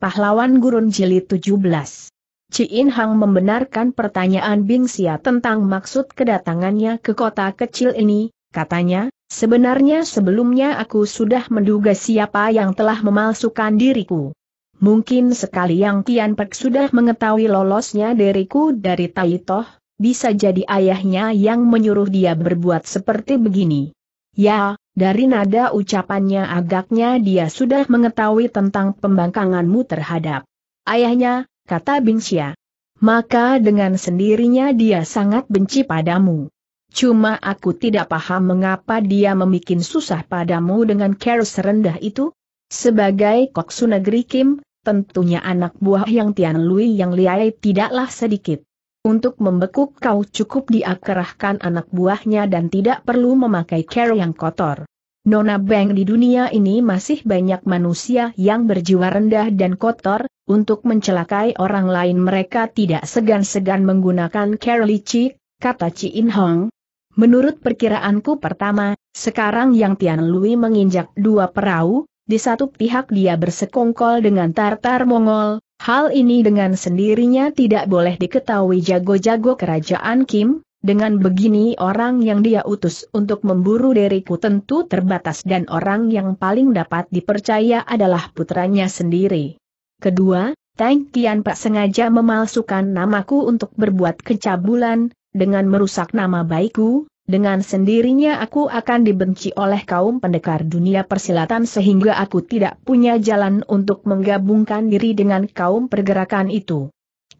Pahlawan Gurun Jilid 17 Ciin Hang membenarkan pertanyaan Bing Xia tentang maksud kedatangannya ke kota kecil ini, katanya, sebenarnya sebelumnya aku sudah menduga siapa yang telah memalsukan diriku. Mungkin sekali yang Tian Pek sudah mengetahui lolosnya diriku dari Tai Toh, bisa jadi ayahnya yang menyuruh dia berbuat seperti begini. Ya, dari nada ucapannya agaknya dia sudah mengetahui tentang pembangkanganmu terhadap ayahnya, kata Bingsia. Maka dengan sendirinya dia sangat benci padamu. Cuma aku tidak paham mengapa dia memikin susah padamu dengan kerus rendah itu. Sebagai koksu negeri Kim, tentunya anak buah yang Tian Lui yang liai tidaklah sedikit. Untuk membekuk kau cukup diakerahkan anak buahnya dan tidak perlu memakai care yang kotor. Nona Bang di dunia ini masih banyak manusia yang berjiwa rendah dan kotor, untuk mencelakai orang lain mereka tidak segan-segan menggunakan kerlici, kata Chi In Hong. Menurut perkiraanku pertama, sekarang yang Tian Lui menginjak dua perahu, di satu pihak dia bersekongkol dengan Tartar Mongol, hal ini dengan sendirinya tidak boleh diketahui jago-jago kerajaan Kim, dengan begini orang yang dia utus untuk memburu deriku tentu terbatas dan orang yang paling dapat dipercaya adalah putranya sendiri. Kedua, Tang Kian Pak sengaja memalsukan namaku untuk berbuat kecabulan, dengan merusak nama baikku, dengan sendirinya aku akan dibenci oleh kaum pendekar dunia persilatan sehingga aku tidak punya jalan untuk menggabungkan diri dengan kaum pergerakan itu.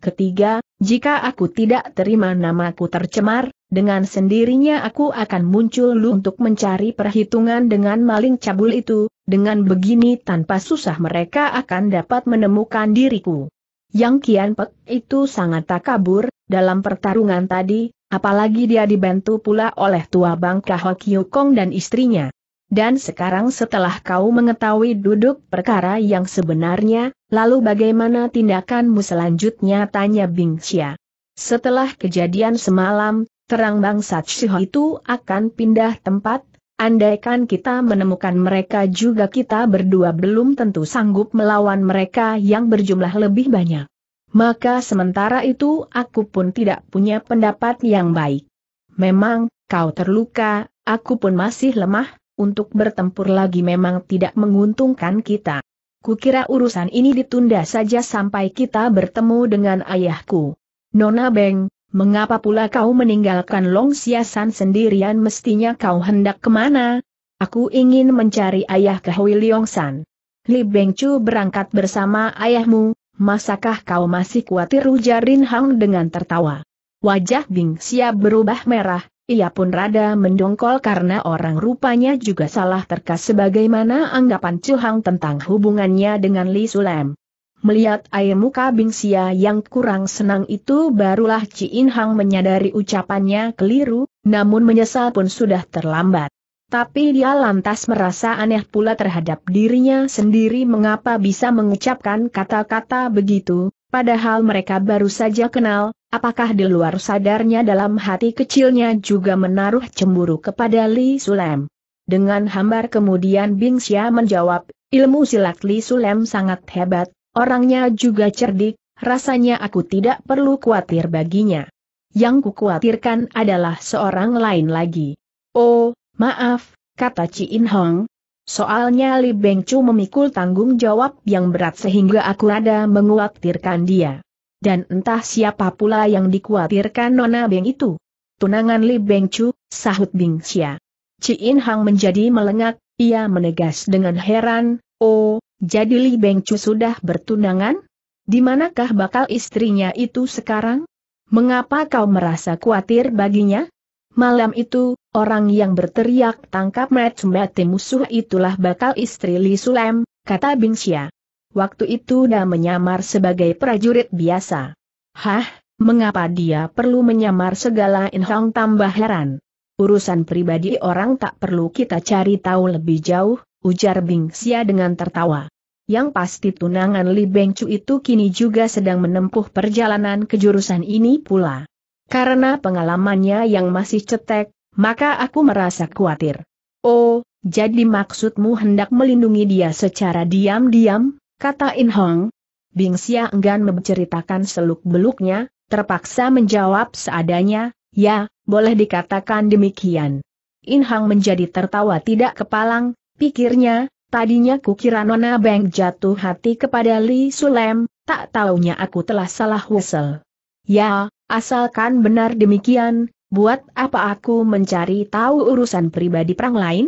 Ketiga, jika aku tidak terima namaku tercemar, dengan sendirinya aku akan muncul lu untuk mencari perhitungan dengan maling cabul itu, dengan begini tanpa susah mereka akan dapat menemukan diriku. Yang Kian Pek itu sangat tak kabur dalam pertarungan tadi, apalagi dia dibantu pula oleh tua bangka Hokiu Kong dan istrinya. Dan sekarang setelah kau mengetahui duduk perkara yang sebenarnya, lalu bagaimana tindakanmu selanjutnya tanya Bingxia. Setelah kejadian semalam, terang bangsa Chiho itu akan pindah tempat, andaikan kita menemukan mereka juga kita berdua belum tentu sanggup melawan mereka yang berjumlah lebih banyak. Maka sementara itu aku pun tidak punya pendapat yang baik. Memang, kau terluka, aku pun masih lemah, untuk bertempur lagi memang tidak menguntungkan kita. Kukira urusan ini ditunda saja sampai kita bertemu dengan ayahku. Nona Beng, mengapa pula kau meninggalkan Long Siasan sendirian mestinya kau hendak kemana? Aku ingin mencari ayah ke Hui Leong San. Li Beng Chu berangkat bersama ayahmu, masakah kau masih khawatir ujarin Hang dengan tertawa. Wajah Bing Sia berubah merah, ia pun rada mendongkol karena orang rupanya juga salah terkas sebagaimana anggapan Hang tentang hubungannya dengan Li Sulem. Melihat air muka Bingsia yang kurang senang itu barulah In Hang menyadari ucapannya keliru, namun menyesal pun sudah terlambat. Tapi dia lantas merasa aneh pula terhadap dirinya sendiri mengapa bisa mengucapkan kata-kata begitu, Padahal mereka baru saja kenal, apakah di luar sadarnya dalam hati kecilnya juga menaruh cemburu kepada Li Sulem. Dengan hambar kemudian Bing Xia menjawab, ilmu silat Li Sulem sangat hebat, orangnya juga cerdik, rasanya aku tidak perlu khawatir baginya. Yang ku kukhawatirkan adalah seorang lain lagi. Oh, maaf, kata Ci In Hong, Soalnya Li Beng memikul tanggung jawab yang berat sehingga aku ada menguatirkan dia. Dan entah siapa pula yang dikuatirkan Nona Beng itu. Tunangan Li Beng sahut Bing Xia. Ciin Hang menjadi melengak, ia menegas dengan heran, oh, jadi Li Beng sudah bertunangan? Di manakah bakal istrinya itu sekarang? Mengapa kau merasa khawatir baginya? Malam itu, Orang yang berteriak tangkap mati-mati musuh itulah bakal istri Li Sulem, kata Bing Xia. Waktu itu dia menyamar sebagai prajurit biasa. Hah, mengapa dia perlu menyamar segala Inhong tambah heran. Urusan pribadi orang tak perlu kita cari tahu lebih jauh, ujar Bing Xia dengan tertawa. Yang pasti tunangan Li Chu itu kini juga sedang menempuh perjalanan ke jurusan ini pula. Karena pengalamannya yang masih cetek, maka aku merasa khawatir. Oh, jadi maksudmu hendak melindungi dia secara diam-diam, kata In Hong. Bing Xia enggan menceritakan seluk-beluknya, terpaksa menjawab seadanya, ya, boleh dikatakan demikian. In Hong menjadi tertawa tidak kepalang, pikirnya, tadinya kukira Nona Beng jatuh hati kepada Li Sulem, tak taunya aku telah salah wesel. Ya, asalkan benar demikian, buat apa aku mencari tahu urusan pribadi perang lain?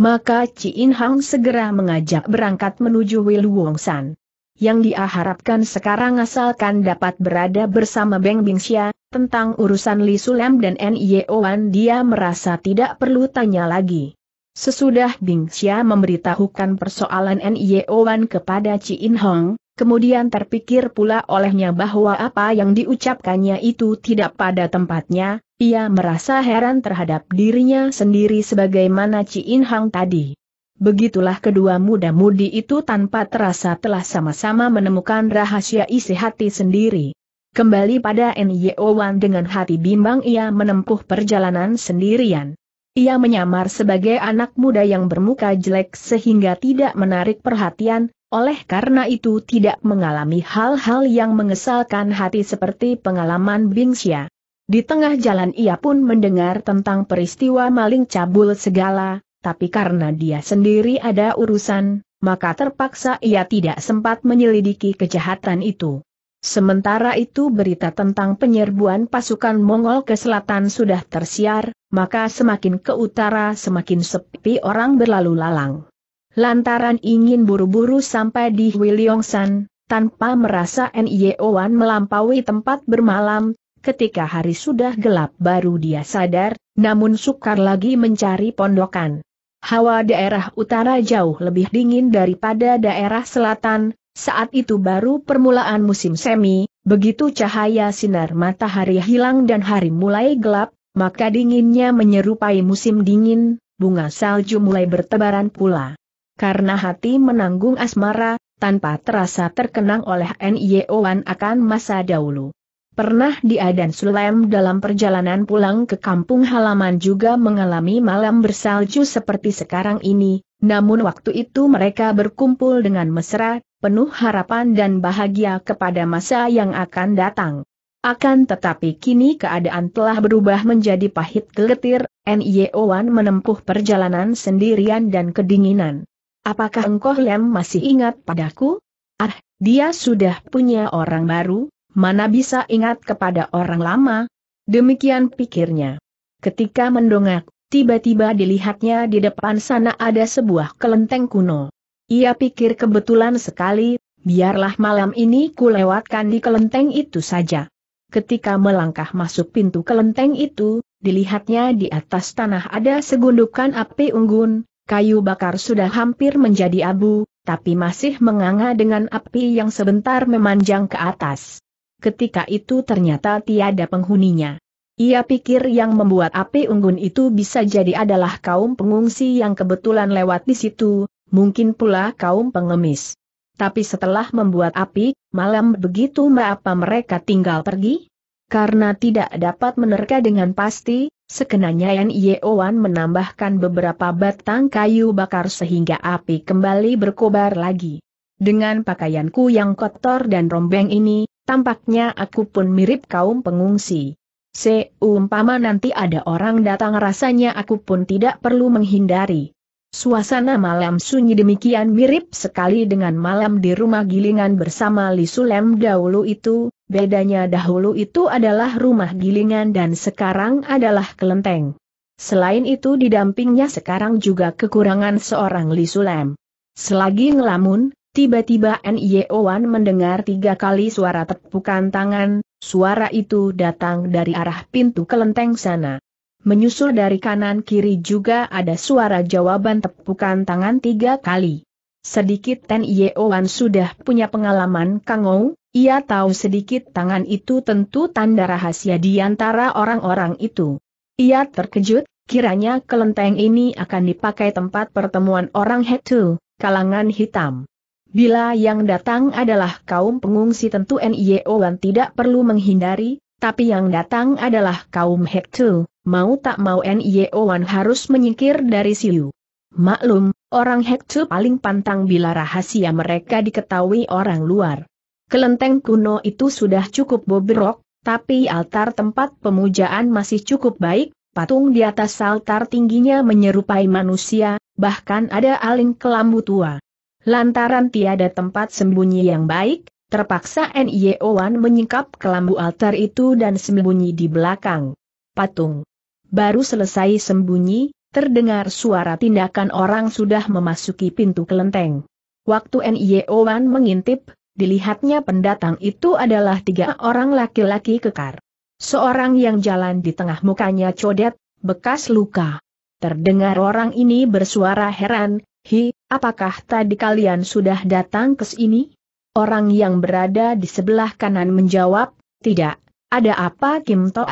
Maka Ci In Hang segera mengajak berangkat menuju Wil Wong San. Yang diharapkan sekarang asalkan dapat berada bersama Beng Bing Xia tentang urusan Li Sulam dan Nye Oan dia merasa tidak perlu tanya lagi. Sesudah Bing Xia memberitahukan persoalan Nye Oan kepada Ci In Hong, Kemudian terpikir pula olehnya bahwa apa yang diucapkannya itu tidak pada tempatnya, ia merasa heran terhadap dirinya sendiri sebagaimana Ci In Hang tadi. Begitulah kedua muda-mudi itu tanpa terasa telah sama-sama menemukan rahasia isi hati sendiri. Kembali pada Nyo Wan dengan hati bimbang ia menempuh perjalanan sendirian. Ia menyamar sebagai anak muda yang bermuka jelek sehingga tidak menarik perhatian, oleh karena itu tidak mengalami hal-hal yang mengesalkan hati seperti pengalaman Bingxia. Di tengah jalan ia pun mendengar tentang peristiwa maling cabul segala, tapi karena dia sendiri ada urusan, maka terpaksa ia tidak sempat menyelidiki kejahatan itu. Sementara itu berita tentang penyerbuan pasukan Mongol ke selatan sudah tersiar, maka semakin ke utara semakin sepi orang berlalu lalang. Lantaran ingin buru-buru sampai di Wiliongsan, tanpa merasa Wan melampaui tempat bermalam, ketika hari sudah gelap baru dia sadar, namun sukar lagi mencari pondokan. Hawa daerah utara jauh lebih dingin daripada daerah selatan, saat itu baru permulaan musim semi, begitu cahaya sinar matahari hilang dan hari mulai gelap, maka dinginnya menyerupai musim dingin, bunga salju mulai bertebaran pula. Karena hati menanggung asmara, tanpa terasa terkenang oleh NIOan e akan masa dahulu. Pernah dia dan Sulaim dalam perjalanan pulang ke kampung halaman juga mengalami malam bersalju seperti sekarang ini, namun waktu itu mereka berkumpul dengan mesra, penuh harapan dan bahagia kepada masa yang akan datang. Akan tetapi kini keadaan telah berubah menjadi pahit geletir, Wan menempuh perjalanan sendirian dan kedinginan. Apakah engkau Lem masih ingat padaku? Ah, dia sudah punya orang baru, mana bisa ingat kepada orang lama? Demikian pikirnya. Ketika mendongak, tiba-tiba dilihatnya di depan sana ada sebuah kelenteng kuno. Ia pikir kebetulan sekali, biarlah malam ini ku lewatkan di kelenteng itu saja. Ketika melangkah masuk pintu kelenteng itu, dilihatnya di atas tanah ada segundukan api unggun, kayu bakar sudah hampir menjadi abu, tapi masih menganga dengan api yang sebentar memanjang ke atas. Ketika itu ternyata tiada penghuninya. Ia pikir yang membuat api unggun itu bisa jadi adalah kaum pengungsi yang kebetulan lewat di situ, mungkin pula kaum pengemis. Tapi setelah membuat api, malam begitu apa mereka tinggal pergi? Karena tidak dapat menerka dengan pasti, sekenanya Yeowan menambahkan beberapa batang kayu bakar sehingga api kembali berkobar lagi. Dengan pakaianku yang kotor dan rombeng ini, tampaknya aku pun mirip kaum pengungsi. Seumpama nanti ada orang datang rasanya aku pun tidak perlu menghindari. Suasana malam sunyi demikian mirip sekali dengan malam di rumah gilingan bersama Li Sulem dahulu itu, bedanya dahulu itu adalah rumah gilingan dan sekarang adalah kelenteng. Selain itu didampingnya sekarang juga kekurangan seorang Li Sulem. Selagi ngelamun, tiba-tiba Wan mendengar tiga kali suara tepukan tangan, suara itu datang dari arah pintu kelenteng sana. Menyusul dari kanan kiri juga ada suara jawaban tepukan tangan tiga kali. Sedikit Ten Yeowan sudah punya pengalaman Kang Kangou, ia tahu sedikit tangan itu tentu tanda rahasia di antara orang-orang itu. Ia terkejut, kiranya kelenteng ini akan dipakai tempat pertemuan orang Hetu, kalangan hitam. Bila yang datang adalah kaum pengungsi tentu N.I.O. tidak perlu menghindari, tapi yang datang adalah kaum Hetu, mau tak mau Nio1 harus menyingkir dari Siu. Maklum, orang Hektu paling pantang bila rahasia mereka diketahui orang luar. Kelenteng kuno itu sudah cukup bobrok, tapi altar tempat pemujaan masih cukup baik, patung di atas altar tingginya menyerupai manusia, bahkan ada aling kelambu tua. Lantaran tiada tempat sembunyi yang baik, terpaksa Nio Wan menyingkap kelambu altar itu dan sembunyi di belakang patung. Baru selesai sembunyi, terdengar suara tindakan orang sudah memasuki pintu kelenteng. Waktu NIO Wan mengintip, dilihatnya pendatang itu adalah tiga orang laki-laki kekar. Seorang yang jalan di tengah mukanya codet, bekas luka. Terdengar orang ini bersuara heran, Hi, apakah tadi kalian sudah datang ke sini? Orang yang berada di sebelah kanan menjawab, tidak, ada apa Kim To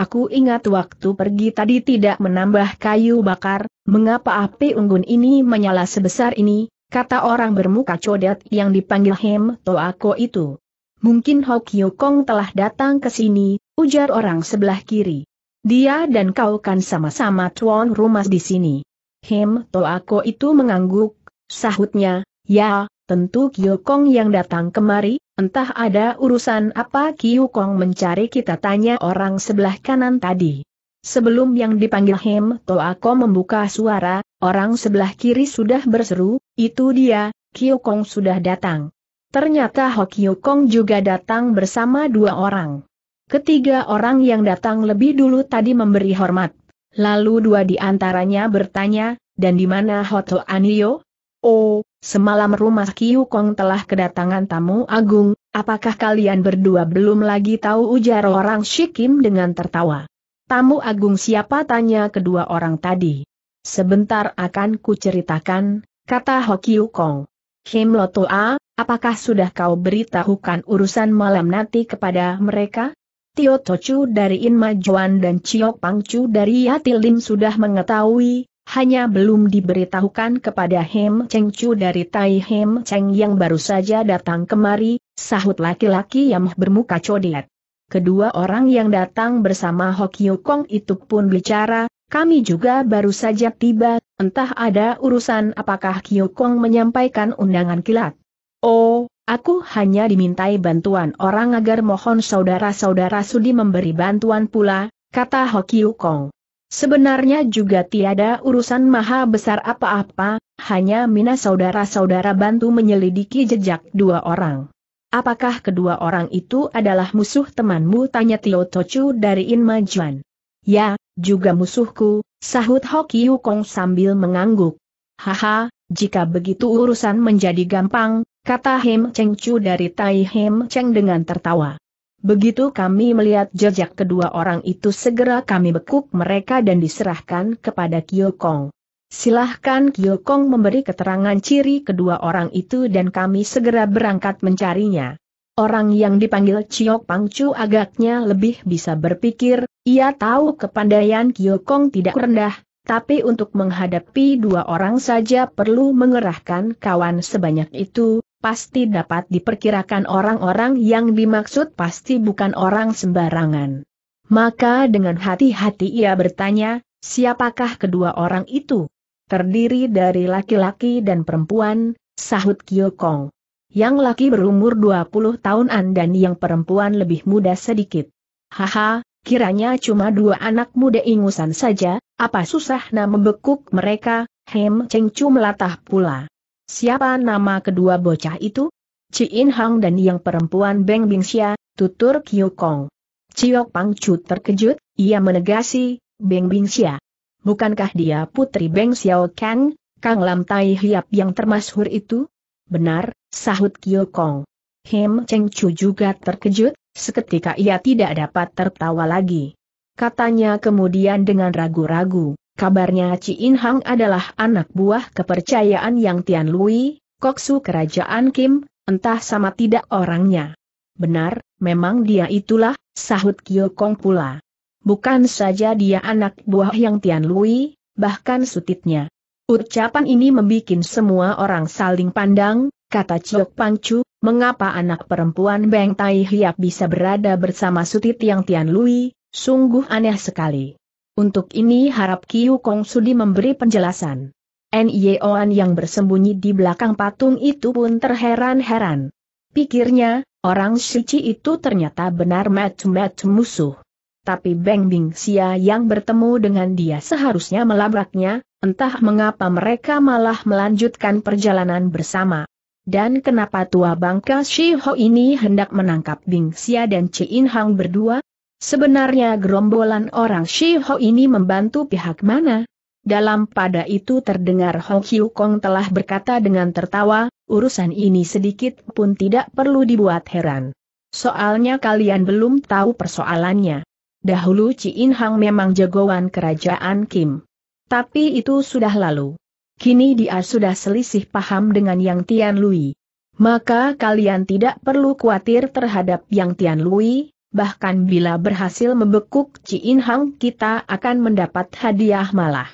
Aku ingat waktu pergi tadi tidak menambah kayu bakar, mengapa api unggun ini menyala sebesar ini, kata orang bermuka codet yang dipanggil Hem Toako itu. Mungkin Hokyo Kong telah datang ke sini, ujar orang sebelah kiri. Dia dan kau kan sama-sama tuan rumah di sini. Hem Toako itu mengangguk, sahutnya, ya, tentu Kyo Kong yang datang kemari, Entah ada urusan apa Kiu Kong mencari kita tanya orang sebelah kanan tadi. Sebelum yang dipanggil Hem Toako membuka suara, orang sebelah kiri sudah berseru, itu dia, Kiu Kong sudah datang. Ternyata Kiu Kong juga datang bersama dua orang. Ketiga orang yang datang lebih dulu tadi memberi hormat. Lalu dua di antaranya bertanya, dan di mana Hoto Anio? Oh, Semalam rumah Kiu Kong telah kedatangan tamu agung, apakah kalian berdua belum lagi tahu ujar orang Shikim dengan tertawa. Tamu agung siapa tanya kedua orang tadi. Sebentar akan kuceritakan, kata Kiu Kong. Him Lotoa, apakah sudah kau beritahukan urusan malam nanti kepada mereka? Tio Tochu dari Inma Juan dan Chiok Pangcu dari Yatilim sudah mengetahui, hanya belum diberitahukan kepada Hem Cheng Chu dari Tai Hem Cheng yang baru saja datang kemari, sahut laki-laki yang bermuka codet. Kedua orang yang datang bersama Hokyu Kong itu pun bicara, kami juga baru saja tiba, entah ada urusan apakah Kong menyampaikan undangan kilat. Oh, aku hanya dimintai bantuan orang agar mohon saudara-saudara sudi memberi bantuan pula, kata Ho Kong. Sebenarnya juga tiada urusan maha besar apa-apa, hanya mina saudara-saudara bantu menyelidiki jejak dua orang. Apakah kedua orang itu adalah musuh temanmu? Tanya Tio Tochu dari Inma Juan. Ya, juga musuhku, sahut Hoki Hukong sambil mengangguk. Haha, jika begitu urusan menjadi gampang, kata Hem Cheng Chu dari Tai Hem Cheng dengan tertawa. Begitu kami melihat jejak kedua orang itu segera kami bekuk mereka dan diserahkan kepada Kyokong. Silahkan Kyokong memberi keterangan ciri kedua orang itu dan kami segera berangkat mencarinya. Orang yang dipanggil Chiok Pangcu agaknya lebih bisa berpikir, ia tahu kepandaian Kyokong tidak rendah, tapi untuk menghadapi dua orang saja perlu mengerahkan kawan sebanyak itu, pasti dapat diperkirakan orang-orang yang dimaksud pasti bukan orang sembarangan. Maka dengan hati-hati ia bertanya, siapakah kedua orang itu? Terdiri dari laki-laki dan perempuan, sahut Kyokong. Yang laki berumur 20 tahunan dan yang perempuan lebih muda sedikit. Haha, kiranya cuma dua anak muda ingusan saja, apa susah susahnya membekuk mereka, Hem Cheng Chu melatah pula. Siapa nama kedua bocah itu? In Hang dan yang perempuan Beng Bingxia, tutur Kiu Kong. Ciok Pang Chu terkejut, ia menegasi, Beng Bingxia. Bukankah dia putri Beng Xiao Kang, Kang Lam Tai Hiap yang termasyhur itu? Benar, sahut Kiu Kong. Hem Cheng Chu juga terkejut, seketika ia tidak dapat tertawa lagi. Katanya kemudian dengan ragu-ragu, Kabarnya Ci In Hang adalah anak buah kepercayaan yang Tian Lui, koksu kerajaan Kim, entah sama tidak orangnya. Benar, memang dia itulah, sahut Kyo Kong pula. Bukan saja dia anak buah yang Tian Lui, bahkan sutitnya. Ucapan ini membuat semua orang saling pandang, kata Ciok Pangcu, mengapa anak perempuan Beng Tai Hiap bisa berada bersama sutit yang Tian Lui, sungguh aneh sekali. Untuk ini harap Kiu Kong Sudi memberi penjelasan. Nyeoan yang bersembunyi di belakang patung itu pun terheran-heran. Pikirnya, orang Shichi itu ternyata benar macam-macam musuh. Tapi Beng Bing Xia yang bertemu dengan dia seharusnya melabraknya, entah mengapa mereka malah melanjutkan perjalanan bersama. Dan kenapa tua bangka Shi Ho ini hendak menangkap Bing Xia dan In Hang berdua? Sebenarnya gerombolan orang Shiho ini membantu pihak mana? Dalam pada itu terdengar Hong Kyu Kong telah berkata dengan tertawa, urusan ini sedikit pun tidak perlu dibuat heran. Soalnya kalian belum tahu persoalannya. Dahulu In Hang memang jagoan kerajaan Kim. Tapi itu sudah lalu. Kini dia sudah selisih paham dengan Yang Tian Lui. Maka kalian tidak perlu khawatir terhadap Yang Tian Lui, bahkan bila berhasil membekuk Chin Hang kita akan mendapat hadiah malah.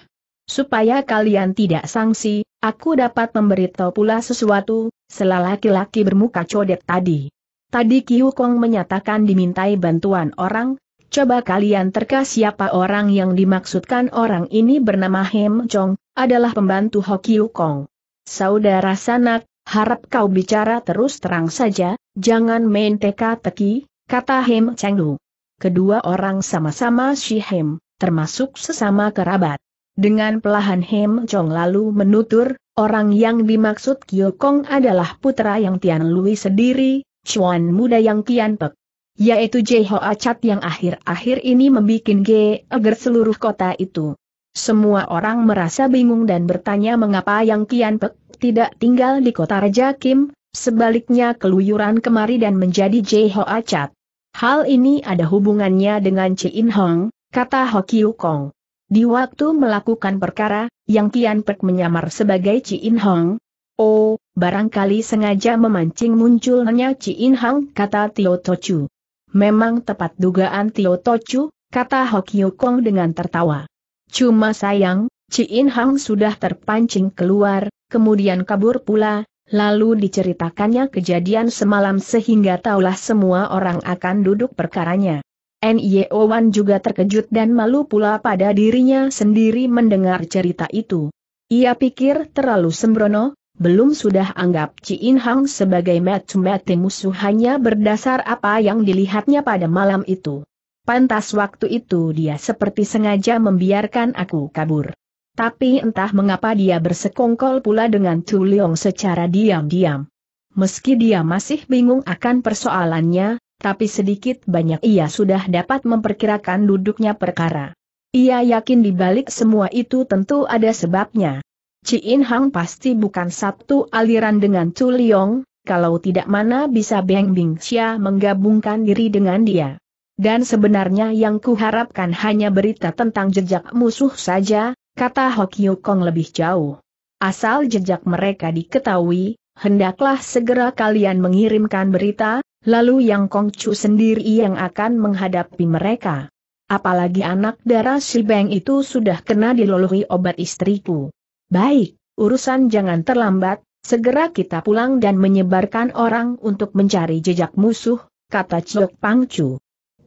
Supaya kalian tidak sangsi, aku dapat memberitahu pula sesuatu, selala laki-laki bermuka codet tadi. Tadi Kiu Kong menyatakan dimintai bantuan orang, coba kalian terka siapa orang yang dimaksudkan orang ini bernama Hem Chong, adalah pembantu Ho Kiu Kong. Saudara sanak, harap kau bicara terus terang saja, jangan main teka-teki, kata Hem Cheng Lu. Kedua orang sama-sama Si Hem, termasuk sesama kerabat. Dengan pelahan Hem Chong lalu menutur, orang yang dimaksud Kyo Kong adalah putra yang Tian Lui sendiri, Chuan muda yang Tian Pek. Yaitu Jeho Ho Acat yang akhir-akhir ini membuat ge agar seluruh kota itu. Semua orang merasa bingung dan bertanya mengapa yang Tian Pek tidak tinggal di kota Raja Kim, sebaliknya keluyuran kemari dan menjadi Jeho Acat. Hal ini ada hubungannya dengan Chin Hong, kata Ho Kiu Kong. Di waktu melakukan perkara, Yang Kian Pek menyamar sebagai Chin Hong. Oh, barangkali sengaja memancing munculnya Chin Hong, kata Tio Tochu. Memang tepat dugaan Tio Tochu, kata Ho Kiu Kong dengan tertawa. Cuma sayang, Chin Hong sudah terpancing keluar, kemudian kabur pula, Lalu diceritakannya kejadian semalam sehingga taulah semua orang akan duduk perkaranya. N.Y.O. Wan juga terkejut dan malu pula pada dirinya sendiri mendengar cerita itu. Ia pikir terlalu sembrono, belum sudah anggap Ciin Hang sebagai mate-mate musuh hanya berdasar apa yang dilihatnya pada malam itu. Pantas waktu itu dia seperti sengaja membiarkan aku kabur. Tapi entah mengapa dia bersekongkol pula dengan Chu Leong secara diam-diam. Meski dia masih bingung akan persoalannya, tapi sedikit banyak ia sudah dapat memperkirakan duduknya perkara. Ia yakin di balik semua itu tentu ada sebabnya. Chi In Hang pasti bukan satu aliran dengan Chu Leong, kalau tidak mana bisa Beng Bing Xia menggabungkan diri dengan dia. Dan sebenarnya yang kuharapkan hanya berita tentang jejak musuh saja, kata Hokyu Kong lebih jauh. Asal jejak mereka diketahui, hendaklah segera kalian mengirimkan berita, lalu Yang Kongcu sendiri yang akan menghadapi mereka. Apalagi anak darah si Beng itu sudah kena dilolohi obat istriku. Baik, urusan jangan terlambat, segera kita pulang dan menyebarkan orang untuk mencari jejak musuh, kata Pang Pangcu.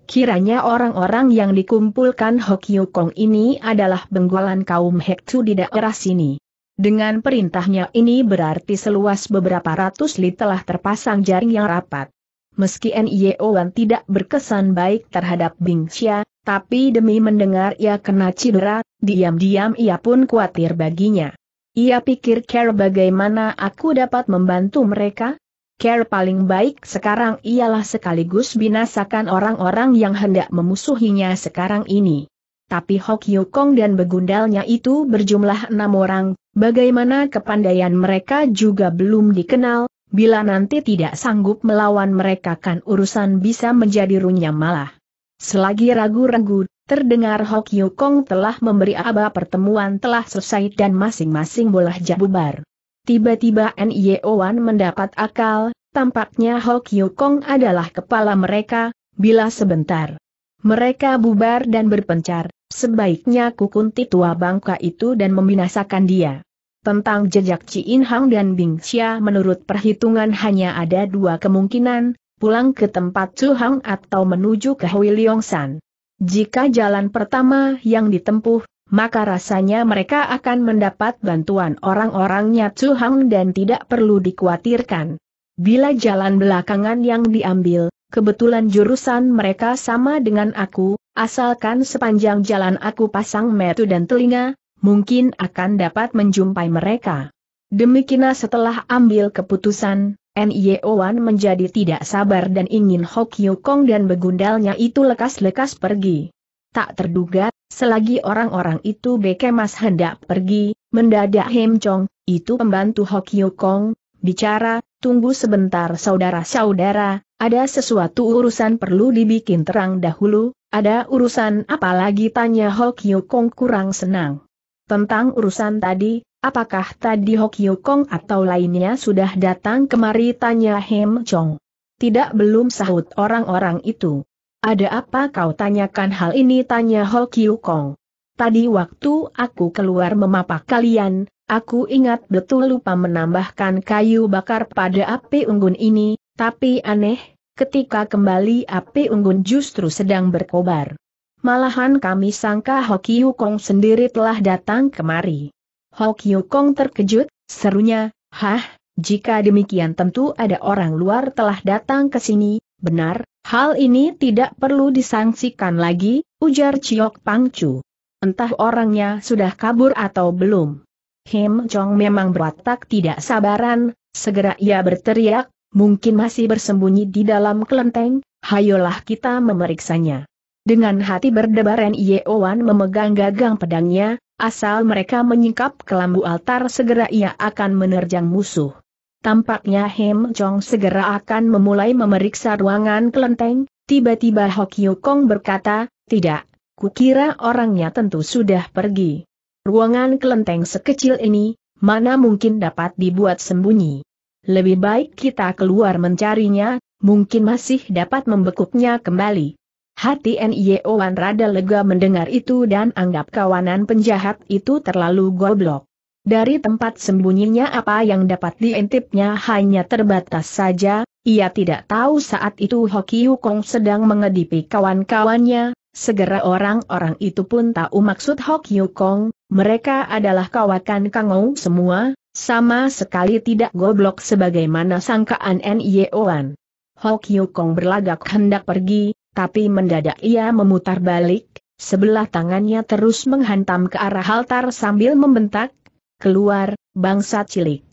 Kiranya orang-orang yang dikumpulkan Hokyu Kong ini adalah benggolan kaum Hektu di daerah sini. Dengan perintahnya ini berarti seluas beberapa ratus li telah terpasang jaring yang rapat. Meski NIO Wan tidak berkesan baik terhadap Bing Xia, tapi demi mendengar ia kena cedera, diam-diam ia pun khawatir baginya. Ia pikir care bagaimana aku dapat membantu mereka, Care paling baik sekarang ialah sekaligus binasakan orang-orang yang hendak memusuhinya sekarang ini. Tapi Hok Kong dan begundalnya itu berjumlah enam orang, bagaimana kepandaian mereka juga belum dikenal, bila nanti tidak sanggup melawan mereka kan urusan bisa menjadi runyam malah. Selagi ragu-ragu, terdengar Hok Kong telah memberi aba pertemuan telah selesai dan masing-masing boleh jabubar. Tiba-tiba Wan mendapat akal, tampaknya Hok Yukong adalah kepala mereka, bila sebentar. Mereka bubar dan berpencar, sebaiknya kukunti tua bangka itu dan membinasakan dia. Tentang jejak Ciin Hang dan Bing Xia menurut perhitungan hanya ada dua kemungkinan, pulang ke tempat Chu Hang atau menuju ke Hui Leong San. Jika jalan pertama yang ditempuh, maka rasanya mereka akan mendapat bantuan orang orangnya Nyatsu Hang dan tidak perlu dikhawatirkan. Bila jalan belakangan yang diambil, kebetulan jurusan mereka sama dengan aku, asalkan sepanjang jalan aku pasang metu dan telinga, mungkin akan dapat menjumpai mereka. Demikianlah setelah ambil keputusan, N.I.O. Wan menjadi tidak sabar dan ingin Hok Kong dan begundalnya itu lekas-lekas pergi. Tak terduga, Selagi orang-orang itu mas hendak pergi, mendadak Hem Chong, itu pembantu Hok Yu Kong, bicara, tunggu sebentar saudara-saudara, ada sesuatu urusan perlu dibikin terang dahulu, ada urusan apalagi tanya Hok Yu Kong kurang senang. Tentang urusan tadi, apakah tadi Hok Yu Kong atau lainnya sudah datang kemari tanya Hem Chong. Tidak belum sahut orang-orang itu. Ada apa kau tanyakan hal ini? Tanya Ho Kiu Kong. Tadi waktu aku keluar memapak kalian, aku ingat betul lupa menambahkan kayu bakar pada api unggun ini, tapi aneh, ketika kembali api unggun justru sedang berkobar. Malahan kami sangka Ho Kiu Kong sendiri telah datang kemari. Ho Kiu Kong terkejut, serunya, hah, jika demikian tentu ada orang luar telah datang ke sini, Benar, hal ini tidak perlu disangsikan lagi, ujar Ciok Pangcu. Entah orangnya sudah kabur atau belum. Him Chong memang berwatak tidak sabaran, segera ia berteriak, mungkin masih bersembunyi di dalam kelenteng, hayolah kita memeriksanya. Dengan hati berdebaran Yeowan memegang gagang pedangnya, asal mereka menyingkap kelambu altar segera ia akan menerjang musuh. Tampaknya Hem Chong segera akan memulai memeriksa ruangan kelenteng, tiba-tiba Hokyu Kong berkata, tidak, kukira orangnya tentu sudah pergi. Ruangan kelenteng sekecil ini, mana mungkin dapat dibuat sembunyi. Lebih baik kita keluar mencarinya, mungkin masih dapat membekuknya kembali. Hati N.I.O.Wan rada lega mendengar itu dan anggap kawanan penjahat itu terlalu goblok. Dari tempat sembunyinya apa yang dapat diintipnya hanya terbatas saja, ia tidak tahu saat itu Hoki Yukong sedang mengedipi kawan-kawannya, segera orang-orang itu pun tahu maksud Hoki Yukong, mereka adalah kawakan kangou semua, sama sekali tidak goblok sebagaimana sangkaan N.Y.O.an. Hoki Yukong berlagak hendak pergi, tapi mendadak ia memutar balik, sebelah tangannya terus menghantam ke arah altar sambil membentak, keluar, bangsa cilik.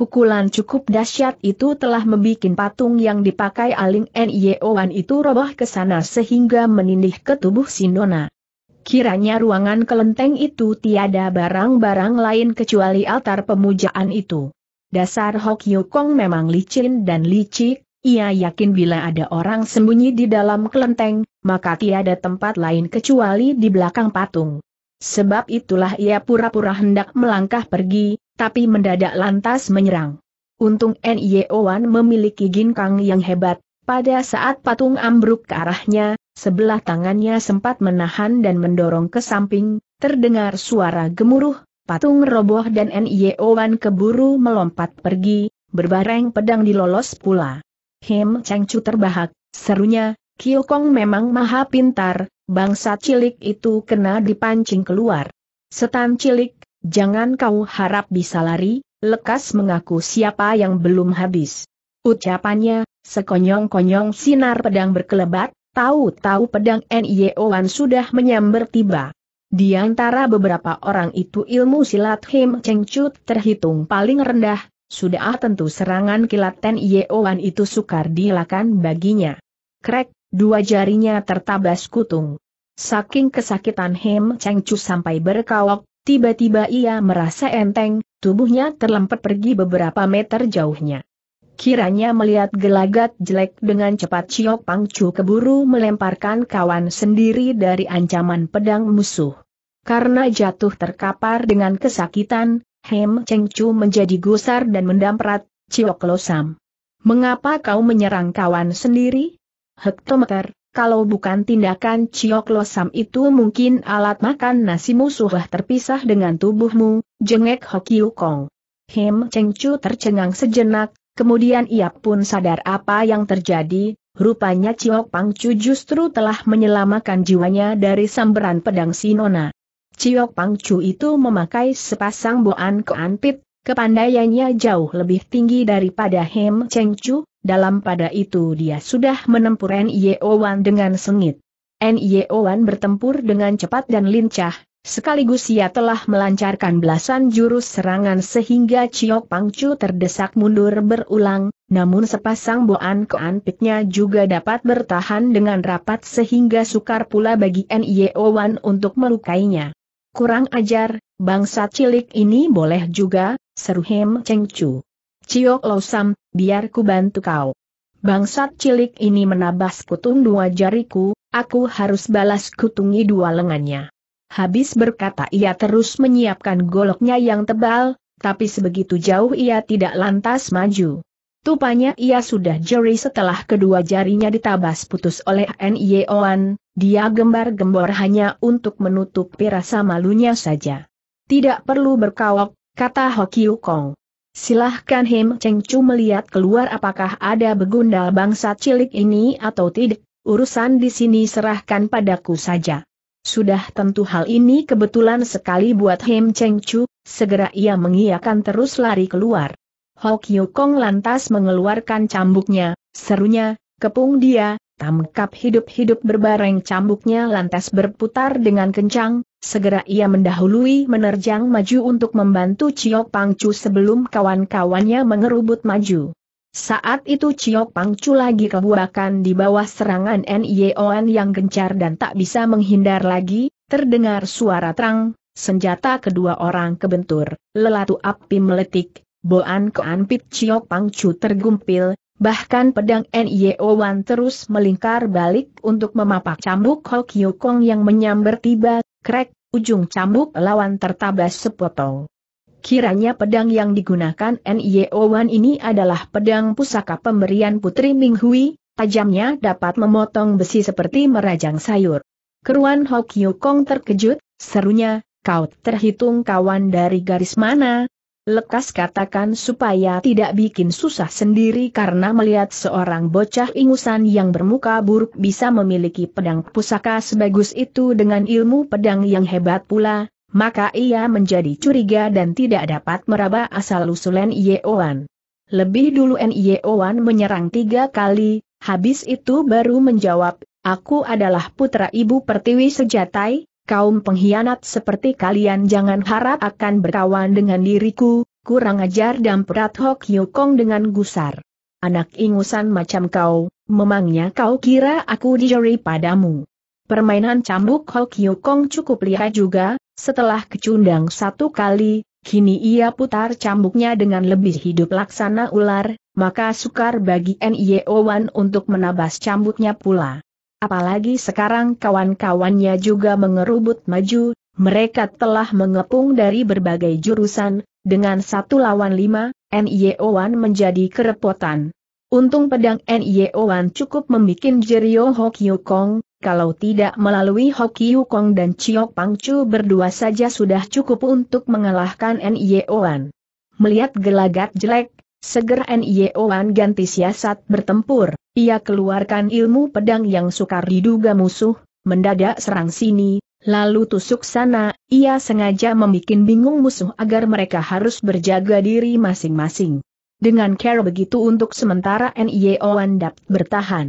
Pukulan cukup dahsyat itu telah membuat patung yang dipakai Aling Nioan itu roboh ke sana sehingga menindih ke tubuh Sindona. Kiranya ruangan kelenteng itu tiada barang-barang lain kecuali altar pemujaan itu. Dasar Hok Yukong memang licin dan licik, ia yakin bila ada orang sembunyi di dalam kelenteng, maka tiada tempat lain kecuali di belakang patung. Sebab itulah ia pura-pura hendak melangkah pergi, tapi mendadak lantas menyerang. Untung e Wan memiliki ginkang yang hebat, pada saat patung ambruk ke arahnya, sebelah tangannya sempat menahan dan mendorong ke samping, terdengar suara gemuruh, patung roboh dan e Wan keburu melompat pergi, berbareng pedang dilolos pula. Him Chu terbahak, serunya, Kong memang maha pintar, bangsa cilik itu kena dipancing keluar. Setan cilik, jangan kau harap bisa lari, lekas mengaku siapa yang belum habis. Ucapannya, sekonyong-konyong sinar pedang berkelebat, tahu-tahu pedang N.I.O.an e sudah menyambar tiba. Di antara beberapa orang itu ilmu silat Him Cheng Chut terhitung paling rendah, sudah tentu serangan kilat N.I.O.an e itu sukar dilakukan baginya. Krek, Dua jarinya tertabas kutung. Saking kesakitan Hem Cheng Chu sampai berkawak, tiba-tiba ia merasa enteng, tubuhnya terlempar pergi beberapa meter jauhnya. Kiranya melihat gelagat jelek dengan cepat Pang Chu keburu melemparkan kawan sendiri dari ancaman pedang musuh. Karena jatuh terkapar dengan kesakitan, Hem Cheng Chu menjadi gusar dan mendamprat, Ciok Losam. Mengapa kau menyerang kawan sendiri? hektometer, kalau bukan tindakan Losam itu mungkin alat makan nasi musuhlah terpisah dengan tubuhmu, jengek Hokiu Kong. Him Cheng Chu tercengang sejenak, kemudian ia pun sadar apa yang terjadi, rupanya Ciok Pang Chu justru telah menyelamatkan jiwanya dari samberan pedang Sinona. Ciok Pang Chu itu memakai sepasang boan keanpit, Kepandaiannya jauh lebih tinggi daripada Hem Cheng Chu, dalam pada itu dia sudah menempur Nio Wan dengan sengit. Wan bertempur dengan cepat dan lincah, sekaligus ia telah melancarkan belasan jurus serangan sehingga Chiok Pangcu terdesak mundur berulang, namun sepasang boan keanpitnya juga dapat bertahan dengan rapat sehingga sukar pula bagi Nio Wan untuk melukainya. Kurang ajar, bangsa cilik ini boleh juga, Seru Hem Cheng Chu. Ciok Lo Sam, biar ku bantu kau. Bangsat cilik ini menabas kutung dua jariku, aku harus balas kutungi dua lengannya. Habis berkata ia terus menyiapkan goloknya yang tebal, tapi sebegitu jauh ia tidak lantas maju. Tupanya ia sudah jeri setelah kedua jarinya ditabas putus oleh N.Y.O.An, dia gembar-gembor hanya untuk menutup rasa malunya saja. Tidak perlu berkawok, kata Hoki Kong. Silahkan Him Cheng Chu melihat keluar apakah ada begundal bangsa cilik ini atau tidak, urusan di sini serahkan padaku saja. Sudah tentu hal ini kebetulan sekali buat Him Cheng Chu, segera ia mengiakan terus lari keluar. Hokiu Kong lantas mengeluarkan cambuknya, serunya, kepung dia, tamkap hidup-hidup berbareng cambuknya lantas berputar dengan kencang, Segera ia mendahului menerjang maju untuk membantu Ciok Pangcu sebelum kawan-kawannya mengerubut maju. Saat itu Ciok Pangcu lagi kebuakan di bawah serangan Nioan e yang gencar dan tak bisa menghindar lagi, terdengar suara terang, senjata kedua orang kebentur, lelatu api meletik, Boan Keanpit Ciok Pangcu tergumpil, bahkan pedang Nioan e terus melingkar balik untuk memapak cambuk Ho Kong yang menyambar tiba Krek, ujung cambuk lawan tertabas sepotong. Kiranya pedang yang digunakan Nio Wan ini adalah pedang pusaka pemberian Putri Ming Hui, tajamnya dapat memotong besi seperti merajang sayur. Keruan Hok Kong terkejut, serunya, kau terhitung kawan dari garis mana, Lekas katakan supaya tidak bikin susah sendiri karena melihat seorang bocah ingusan yang bermuka buruk bisa memiliki pedang pusaka sebagus itu dengan ilmu pedang yang hebat pula, maka ia menjadi curiga dan tidak dapat meraba asal-usul Yeowan. Lebih dulu Yeowan menyerang tiga kali, habis itu baru menjawab, aku adalah putra ibu pertiwi sejatai, kaum pengkhianat seperti kalian jangan harap akan berkawan dengan diriku, kurang ajar dan perat Hok Yukong dengan gusar. Anak ingusan macam kau, memangnya kau kira aku dijeri padamu. Permainan cambuk Hok Yukong cukup lihat juga, setelah kecundang satu kali, kini ia putar cambuknya dengan lebih hidup laksana ular, maka sukar bagi NIO Wan untuk menabas cambuknya pula. Apalagi sekarang kawan-kawannya juga mengerubut maju, mereka telah mengepung dari berbagai jurusan, dengan satu lawan lima, nio e Wan menjadi kerepotan. Untung pedang nio e Wan cukup membuat Jerio Kong, kalau tidak melalui Kong dan Chiok Pangcu berdua saja sudah cukup untuk mengalahkan nio e Wan. Melihat gelagat jelek, Segera Nioan e ganti siasat bertempur, ia keluarkan ilmu pedang yang sukar diduga musuh, mendadak serang sini, lalu tusuk sana, ia sengaja membuat bingung musuh agar mereka harus berjaga diri masing-masing. Dengan care begitu untuk sementara Nioan e dapat bertahan.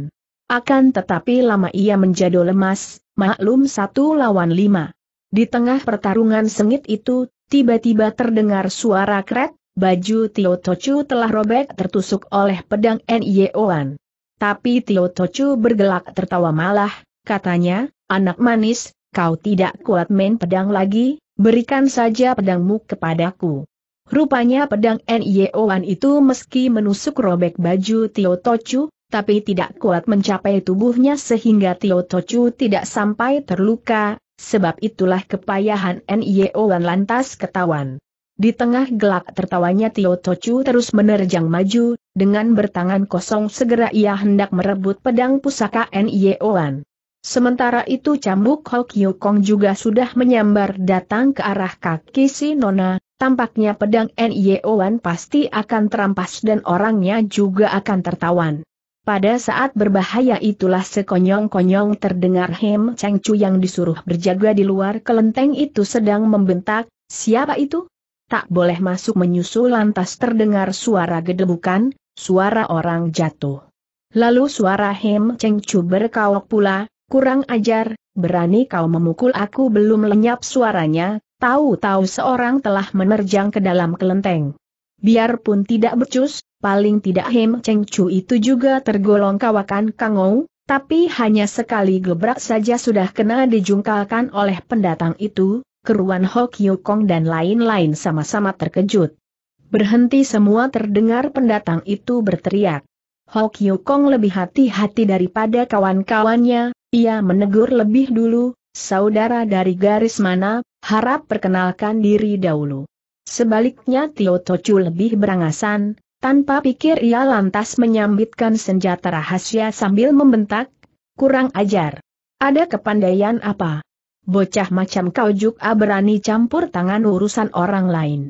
Akan tetapi lama ia menjadi lemas, maklum satu lawan lima. Di tengah pertarungan sengit itu, tiba-tiba terdengar suara kret, baju Tio Tochu telah robek tertusuk oleh pedang N.I.O.an. Tapi Tio Tochu bergelak tertawa malah, katanya, anak manis, kau tidak kuat main pedang lagi, berikan saja pedangmu kepadaku. Rupanya pedang N.I.O.an itu meski menusuk robek baju Tio Tochu, tapi tidak kuat mencapai tubuhnya sehingga Tio Tochu tidak sampai terluka, sebab itulah kepayahan N.I.O.an lantas ketahuan. Di tengah gelak tertawanya Tio Tocu terus menerjang maju, dengan bertangan kosong segera ia hendak merebut pedang pusaka e Oan. Sementara itu cambuk Hokyu Kong juga sudah menyambar datang ke arah kaki si Nona, tampaknya pedang e Oan pasti akan terampas dan orangnya juga akan tertawan. Pada saat berbahaya itulah sekonyong-konyong terdengar Hem Cheng Chu yang disuruh berjaga di luar kelenteng itu sedang membentak, siapa itu? tak boleh masuk menyusul lantas terdengar suara gedebukan, suara orang jatuh. Lalu suara Hem Cheng Chu berkawak pula, kurang ajar, berani kau memukul aku belum lenyap suaranya, tahu-tahu seorang telah menerjang ke dalam kelenteng. Biarpun tidak becus, paling tidak Hem Cheng Chu itu juga tergolong kawakan Kangou, tapi hanya sekali gebrak saja sudah kena dijungkalkan oleh pendatang itu, keruan Hok Yukong dan lain-lain sama-sama terkejut. Berhenti semua terdengar pendatang itu berteriak. Hok Yukong lebih hati-hati daripada kawan-kawannya, ia menegur lebih dulu, saudara dari garis mana, harap perkenalkan diri dahulu. Sebaliknya Tio Tocu lebih berangasan, tanpa pikir ia lantas menyambitkan senjata rahasia sambil membentak, kurang ajar. Ada kepandaian apa? bocah macam kau juga berani campur tangan urusan orang lain.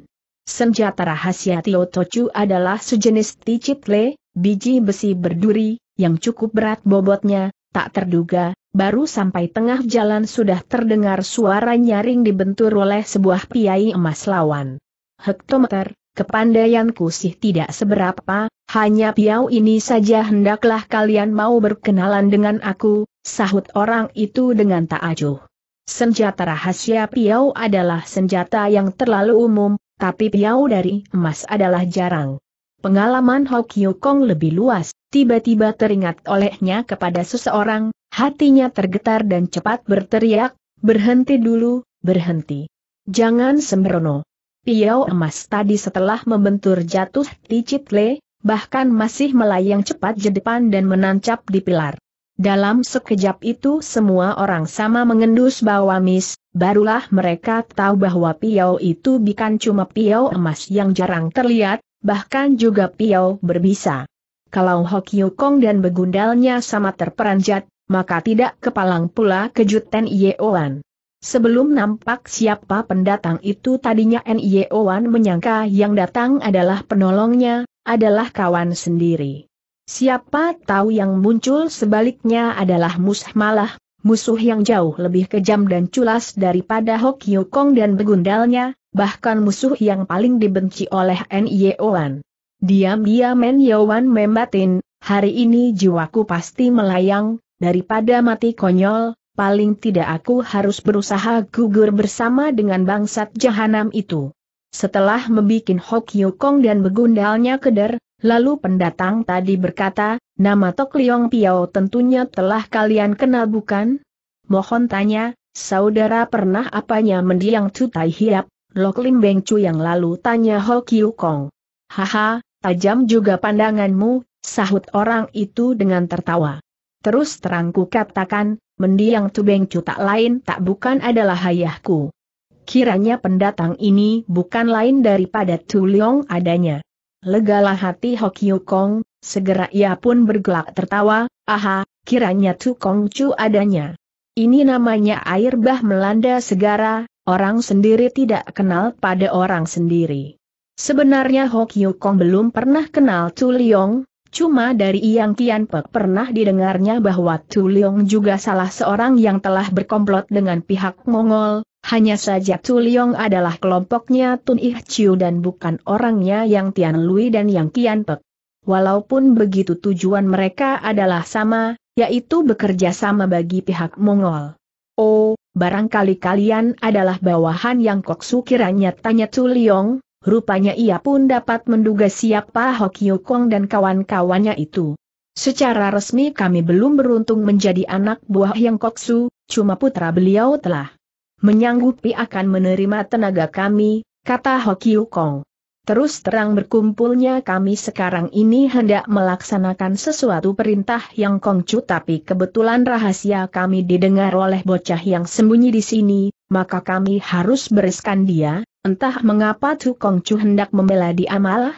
Senjata rahasia Tio Tochu adalah sejenis le, biji besi berduri, yang cukup berat bobotnya, tak terduga, baru sampai tengah jalan sudah terdengar suara nyaring dibentur oleh sebuah piai emas lawan. Hektometer, kepandaianku sih tidak seberapa, hanya piau ini saja hendaklah kalian mau berkenalan dengan aku, sahut orang itu dengan tak acuh. Senjata rahasia Piau adalah senjata yang terlalu umum, tapi Piau dari emas adalah jarang. Pengalaman Hokyu Kong lebih luas, tiba-tiba teringat olehnya kepada seseorang, hatinya tergetar dan cepat berteriak, berhenti dulu, berhenti. Jangan sembrono. Piau emas tadi setelah membentur jatuh di Citle, bahkan masih melayang cepat di depan dan menancap di pilar. Dalam sekejap itu semua orang sama mengendus bahwa mis, barulah mereka tahu bahwa piau itu bukan cuma piau emas yang jarang terlihat, bahkan juga piau berbisa. Kalau Hok Kong dan begundalnya sama terperanjat, maka tidak kepalang pula kejut Yeowan. Sebelum nampak siapa pendatang itu tadinya Nye Owan menyangka yang datang adalah penolongnya, adalah kawan sendiri. Siapa tahu yang muncul sebaliknya adalah musuh malah, musuh yang jauh lebih kejam dan culas daripada Hok Kong dan begundalnya, bahkan musuh yang paling dibenci oleh N.Y.O.Wan. Diam-diam N.Y.O.Wan membatin, hari ini jiwaku pasti melayang, daripada mati konyol, paling tidak aku harus berusaha gugur bersama dengan bangsat jahanam itu. Setelah membuat Hok Kong dan begundalnya keder, Lalu pendatang tadi berkata, nama Tok Liong Piao tentunya telah kalian kenal bukan? Mohon tanya, saudara pernah apanya mendiang Chu Tai Hiap, Lok Lim Beng Chu yang lalu tanya Ho Kiu Kong. Haha, tajam juga pandanganmu, sahut orang itu dengan tertawa. Terus terangku katakan, mendiang Chu Beng Chu tak lain tak bukan adalah hayahku. Kiranya pendatang ini bukan lain daripada Tu Liong adanya. Legalah hati Hokyu Kong, segera ia pun bergelak tertawa, aha, kiranya Tu Kong Chu adanya. Ini namanya air bah melanda segara, orang sendiri tidak kenal pada orang sendiri. Sebenarnya Hokyu Kong belum pernah kenal Tu Liong, Cuma dari Yang Kian Pek pernah didengarnya bahwa Tu Leong juga salah seorang yang telah berkomplot dengan pihak Mongol, hanya saja Tu Leong adalah kelompoknya Tun Ih Chiu dan bukan orangnya Yang Tian Lui dan Yang Kian Pek. Walaupun begitu tujuan mereka adalah sama, yaitu bekerja sama bagi pihak Mongol. Oh, barangkali kalian adalah bawahan Yang Kok Su kiranya tanya Tu Leong, rupanya ia pun dapat menduga siapa Hok Yukong dan kawan-kawannya itu. Secara resmi kami belum beruntung menjadi anak buah yang koksu, cuma putra beliau telah menyanggupi akan menerima tenaga kami, kata Hok Yukong. Terus terang berkumpulnya kami sekarang ini hendak melaksanakan sesuatu perintah yang kongcu tapi kebetulan rahasia kami didengar oleh bocah yang sembunyi di sini, maka kami harus bereskan dia, entah mengapa Kong Chu hendak membela dia malah.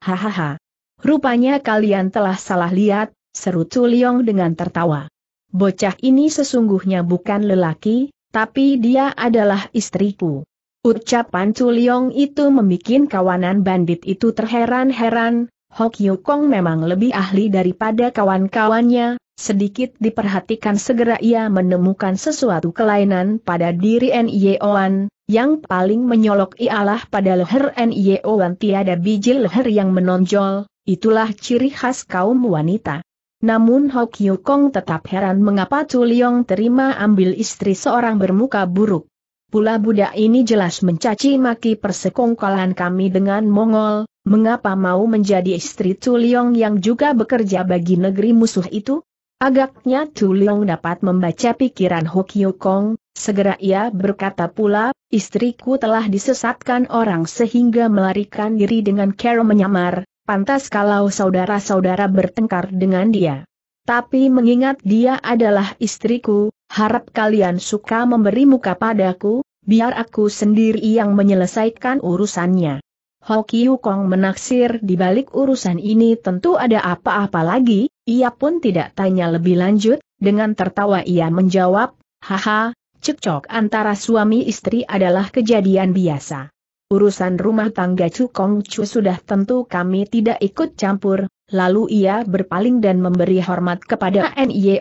Hahaha. Rupanya kalian telah salah lihat, seru Liong dengan tertawa. Bocah ini sesungguhnya bukan lelaki, tapi dia adalah istriku. Ucapan Liong itu membuat kawanan bandit itu terheran-heran, Hok Kong memang lebih ahli daripada kawan-kawannya, sedikit diperhatikan segera ia menemukan sesuatu kelainan pada diri N.Y.O.An, yang paling menyolok ialah pada leher N.Y.O.An tiada biji leher yang menonjol, itulah ciri khas kaum wanita. Namun Hok Kong tetap heran mengapa Tuliong terima ambil istri seorang bermuka buruk. Pula budak ini jelas mencaci maki persekongkolan kami dengan Mongol, Mengapa mau menjadi istri Tuliong yang juga bekerja bagi negeri musuh itu? Agaknya Tuliong dapat membaca pikiran Hokyo Kong, segera ia berkata pula, istriku telah disesatkan orang sehingga melarikan diri dengan cara menyamar, pantas kalau saudara-saudara bertengkar dengan dia. Tapi mengingat dia adalah istriku, harap kalian suka memberi muka padaku, biar aku sendiri yang menyelesaikan urusannya. Hoki Kong menaksir di balik urusan ini tentu ada apa-apa lagi, ia pun tidak tanya lebih lanjut, dengan tertawa ia menjawab, haha, cekcok antara suami istri adalah kejadian biasa. Urusan rumah tangga Chu Kong Chu sudah tentu kami tidak ikut campur, lalu ia berpaling dan memberi hormat kepada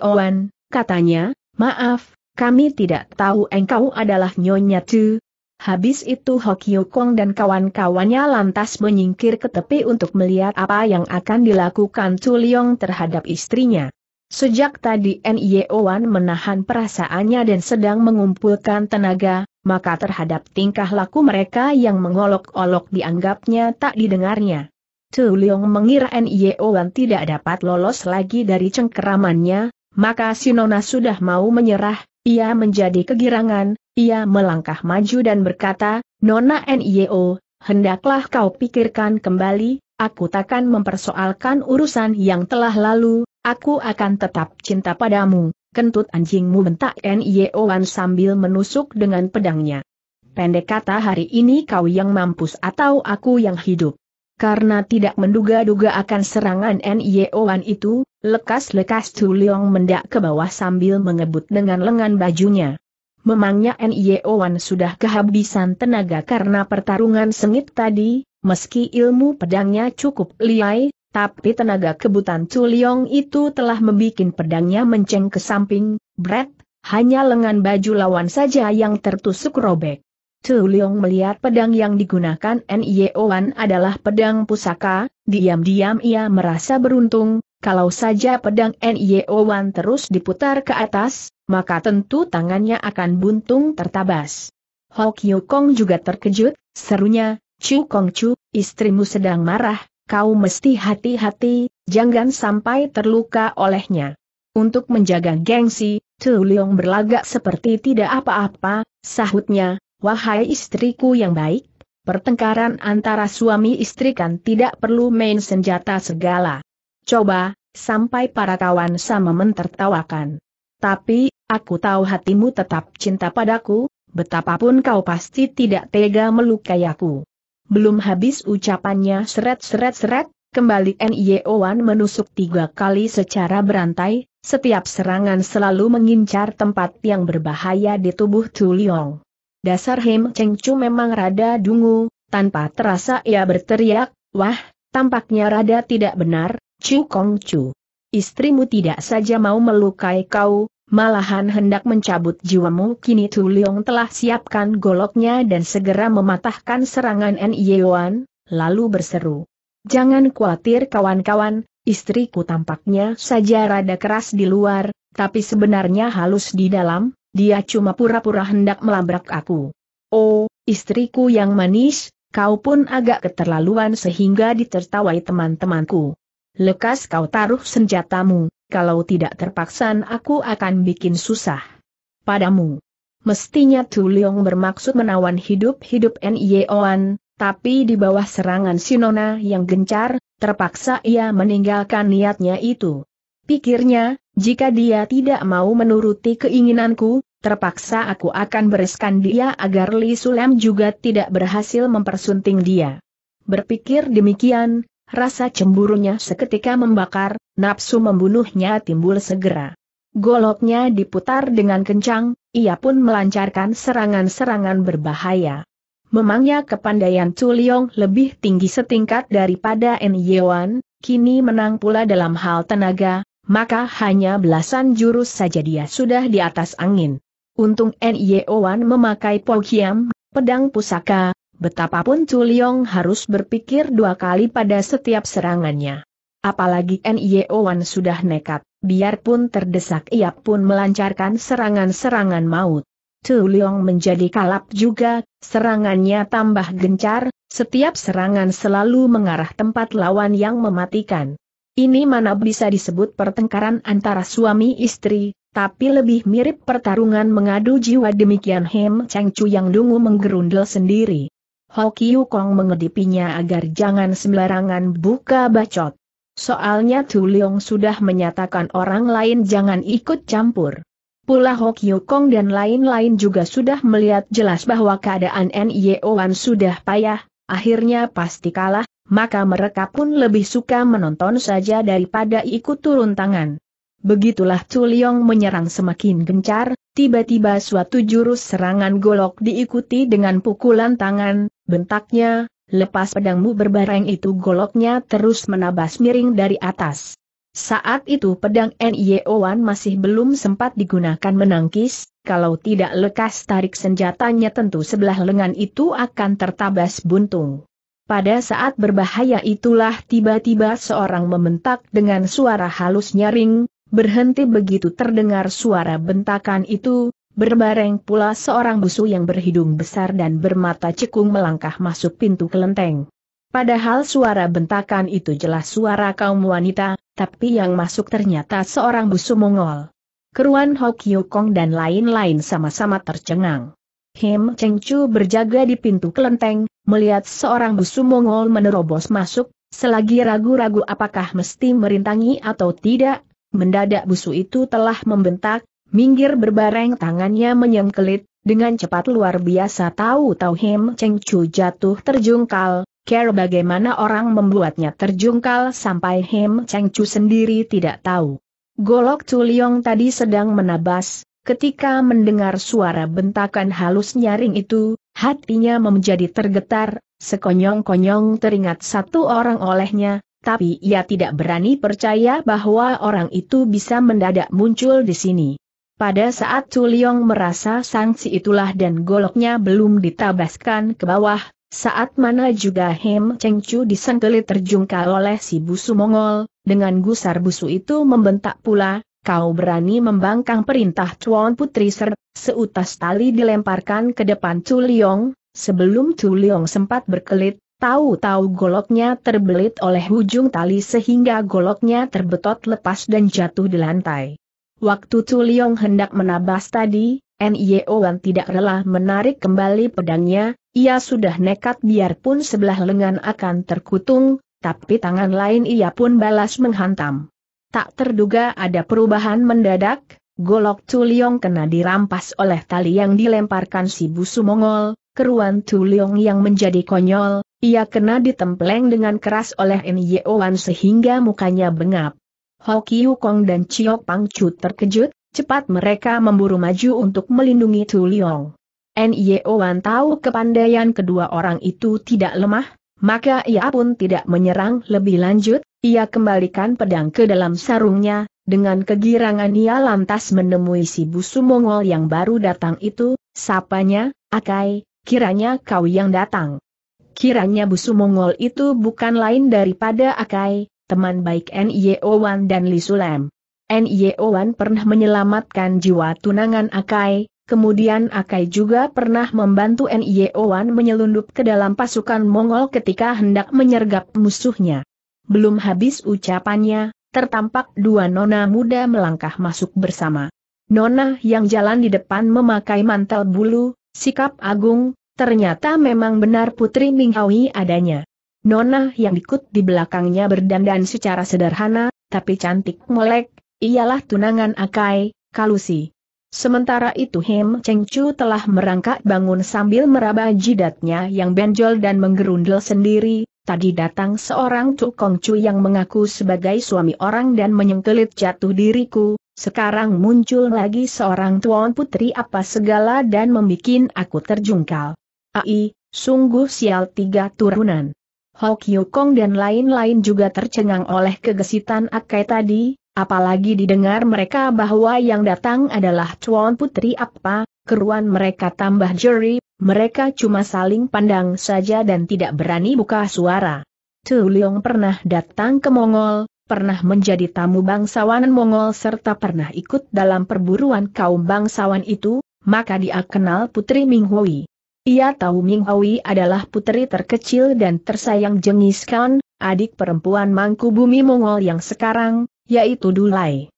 Owen, katanya, maaf, kami tidak tahu engkau adalah Nyonya Chu, Habis itu Hokyu Kong dan kawan-kawannya lantas menyingkir ke tepi untuk melihat apa yang akan dilakukan Tuliong terhadap istrinya. Sejak tadi Wan menahan perasaannya dan sedang mengumpulkan tenaga, maka terhadap tingkah laku mereka yang mengolok-olok dianggapnya tak didengarnya. Tuliong mengira Wan tidak dapat lolos lagi dari cengkeramannya, maka Sinona sudah mau menyerah, ia menjadi kegirangan, ia melangkah maju dan berkata, Nona NIO, hendaklah kau pikirkan kembali, aku takkan mempersoalkan urusan yang telah lalu, aku akan tetap cinta padamu, kentut anjingmu bentak NIO Wan sambil menusuk dengan pedangnya. Pendek kata hari ini kau yang mampus atau aku yang hidup. Karena tidak menduga-duga akan serangan nio Wan itu, lekas-lekas Tuliong mendak ke bawah sambil mengebut dengan lengan bajunya memangnya e Wan sudah kehabisan tenaga karena pertarungan sengit tadi, meski ilmu pedangnya cukup liai, tapi tenaga kebutan Culiong itu telah membuat pedangnya menceng ke samping, hanya lengan baju lawan saja yang tertusuk robek. Tuliong melihat pedang yang digunakan e Wan adalah pedang pusaka, diam-diam ia merasa beruntung, kalau saja pedang e Wan terus diputar ke atas, maka tentu tangannya akan buntung tertabas. Ho Kyu Kong juga terkejut, serunya, Chu Kong Chu, istrimu sedang marah, kau mesti hati-hati, jangan sampai terluka olehnya. Untuk menjaga gengsi, Tu Leong berlagak seperti tidak apa-apa, sahutnya, wahai istriku yang baik, pertengkaran antara suami istri kan tidak perlu main senjata segala. Coba, sampai para kawan sama mentertawakan. Tapi, aku tahu hatimu tetap cinta padaku, betapapun kau pasti tidak tega melukai aku. Belum habis ucapannya seret-seret-seret, kembali Wan menusuk tiga kali secara berantai, setiap serangan selalu mengincar tempat yang berbahaya di tubuh Tuliong. Dasar Hem Cheng memang rada dungu, tanpa terasa ia berteriak, wah, tampaknya rada tidak benar, Chu Kong Chu istrimu tidak saja mau melukai kau, malahan hendak mencabut jiwamu kini Tu Leong telah siapkan goloknya dan segera mematahkan serangan N.I.Wan, lalu berseru. Jangan khawatir kawan-kawan, istriku tampaknya saja rada keras di luar, tapi sebenarnya halus di dalam, dia cuma pura-pura hendak melabrak aku. Oh, istriku yang manis, kau pun agak keterlaluan sehingga ditertawai teman-temanku lekas kau taruh senjatamu, kalau tidak terpaksa aku akan bikin susah. Padamu. Mestinya Tu Leong bermaksud menawan hidup-hidup Nyeoan, tapi di bawah serangan Sinona yang gencar, terpaksa ia meninggalkan niatnya itu. Pikirnya, jika dia tidak mau menuruti keinginanku, terpaksa aku akan bereskan dia agar Li Sulem juga tidak berhasil mempersunting dia. Berpikir demikian, Rasa cemburunya seketika membakar, nafsu membunuhnya timbul segera. Goloknya diputar dengan kencang, ia pun melancarkan serangan-serangan berbahaya. Memangnya kepandaian Culiong lebih tinggi setingkat daripada N. kini menang pula dalam hal tenaga, maka hanya belasan jurus saja dia sudah di atas angin. Untung N. memakai Pokiam, pedang pusaka, Betapapun Chuliong harus berpikir dua kali pada setiap serangannya. Apalagi e Wan sudah nekat, biarpun terdesak ia pun melancarkan serangan-serangan maut. Chuliong menjadi kalap juga, serangannya tambah gencar, setiap serangan selalu mengarah tempat lawan yang mematikan. Ini mana bisa disebut pertengkaran antara suami istri, tapi lebih mirip pertarungan mengadu jiwa demikian Hem Cheng Chu yang dungu menggerundel sendiri. Hokiu Kong mengedipinya agar jangan sembarangan buka bacot. Soalnya Tu Leong sudah menyatakan orang lain jangan ikut campur. Pula Hokiu Kong dan lain-lain juga sudah melihat jelas bahwa keadaan N.I.O.Wan sudah payah, akhirnya pasti kalah, maka mereka pun lebih suka menonton saja daripada ikut turun tangan. Begitulah Tu Leong menyerang semakin gencar, Tiba-tiba suatu jurus serangan golok diikuti dengan pukulan tangan, bentaknya, lepas pedangmu berbareng itu goloknya terus menabas miring dari atas. Saat itu pedang N.I.O.Wan masih belum sempat digunakan menangkis, kalau tidak lekas tarik senjatanya tentu sebelah lengan itu akan tertabas buntung. Pada saat berbahaya itulah tiba-tiba seorang membentak dengan suara halus nyaring, Berhenti begitu terdengar suara bentakan itu, berbareng pula seorang busu yang berhidung besar dan bermata cekung melangkah masuk pintu kelenteng. Padahal suara bentakan itu jelas suara kaum wanita, tapi yang masuk ternyata seorang busu Mongol. Keruan Hok Kong dan lain-lain sama-sama tercengang. Him Cheng Chu berjaga di pintu kelenteng, melihat seorang busu Mongol menerobos masuk, selagi ragu-ragu apakah mesti merintangi atau tidak, mendadak busu itu telah membentak, minggir berbareng tangannya menyengkelit, dengan cepat luar biasa tahu-tahu Him Cheng Chu jatuh terjungkal, care bagaimana orang membuatnya terjungkal sampai Him Cheng Chu sendiri tidak tahu. Golok Leong tadi sedang menabas, ketika mendengar suara bentakan halus nyaring itu, hatinya menjadi tergetar, sekonyong-konyong teringat satu orang olehnya, tapi ia tidak berani percaya bahwa orang itu bisa mendadak muncul di sini. Pada saat Culiong merasa sanksi itulah dan goloknya belum ditabaskan ke bawah, saat mana juga Hem Chu disengkeli terjungkal oleh si busu Mongol, dengan gusar busu itu membentak pula, kau berani membangkang perintah Chuan Putri Ser, seutas tali dilemparkan ke depan Culiong, sebelum Culiong sempat berkelit, Tahu-tahu goloknya terbelit oleh ujung tali sehingga goloknya terbetot lepas dan jatuh di lantai. Waktu Tuliong hendak menabas tadi, Wan tidak rela menarik kembali pedangnya, ia sudah nekat biarpun sebelah lengan akan terkutung, tapi tangan lain ia pun balas menghantam. Tak terduga ada perubahan mendadak, golok Tuliong kena dirampas oleh tali yang dilemparkan si busu Mongol, keruan Tuliong yang menjadi konyol, ia kena ditempleng dengan keras oleh Nyeowan sehingga mukanya bengap. Hoki Hukong dan Chiok Chu terkejut, cepat mereka memburu maju untuk melindungi Tu Liong. Nyeowan tahu kepandaian kedua orang itu tidak lemah, maka ia pun tidak menyerang lebih lanjut, ia kembalikan pedang ke dalam sarungnya, dengan kegirangan ia lantas menemui si busu Mongol yang baru datang itu, sapanya, Akai, kiranya kau yang datang. Kiranya busu Mongol itu bukan lain daripada Akai, teman baik N.Y.O. Wan dan Li Sulem. N.Y.O. Wan pernah menyelamatkan jiwa tunangan Akai, kemudian Akai juga pernah membantu N.Y.O. Wan menyelundup ke dalam pasukan Mongol ketika hendak menyergap musuhnya. Belum habis ucapannya, tertampak dua nona muda melangkah masuk bersama. Nona yang jalan di depan memakai mantel bulu, sikap agung, Ternyata memang benar Putri Minghawi adanya. Nona yang ikut di belakangnya berdandan secara sederhana, tapi cantik molek, ialah tunangan Akai, Kalusi. Sementara itu Hem Cheng Chu telah merangkak bangun sambil meraba jidatnya yang benjol dan menggerundel sendiri, tadi datang seorang Kong Chu yang mengaku sebagai suami orang dan menyengkelit jatuh diriku, sekarang muncul lagi seorang tuan putri apa segala dan membuat aku terjungkal. Ai, sungguh sial tiga turunan. Hok Yukong dan lain-lain juga tercengang oleh kegesitan Akai tadi, apalagi didengar mereka bahwa yang datang adalah Chuan Putri apa, keruan mereka tambah jeri, mereka cuma saling pandang saja dan tidak berani buka suara. Tu Leong pernah datang ke Mongol, pernah menjadi tamu bangsawan Mongol serta pernah ikut dalam perburuan kaum bangsawan itu, maka dia kenal Putri Minghui. Ia tahu Ming Hui adalah putri terkecil dan tersayang Jengis Khan, adik perempuan mangku bumi Mongol yang sekarang, yaitu Dulai.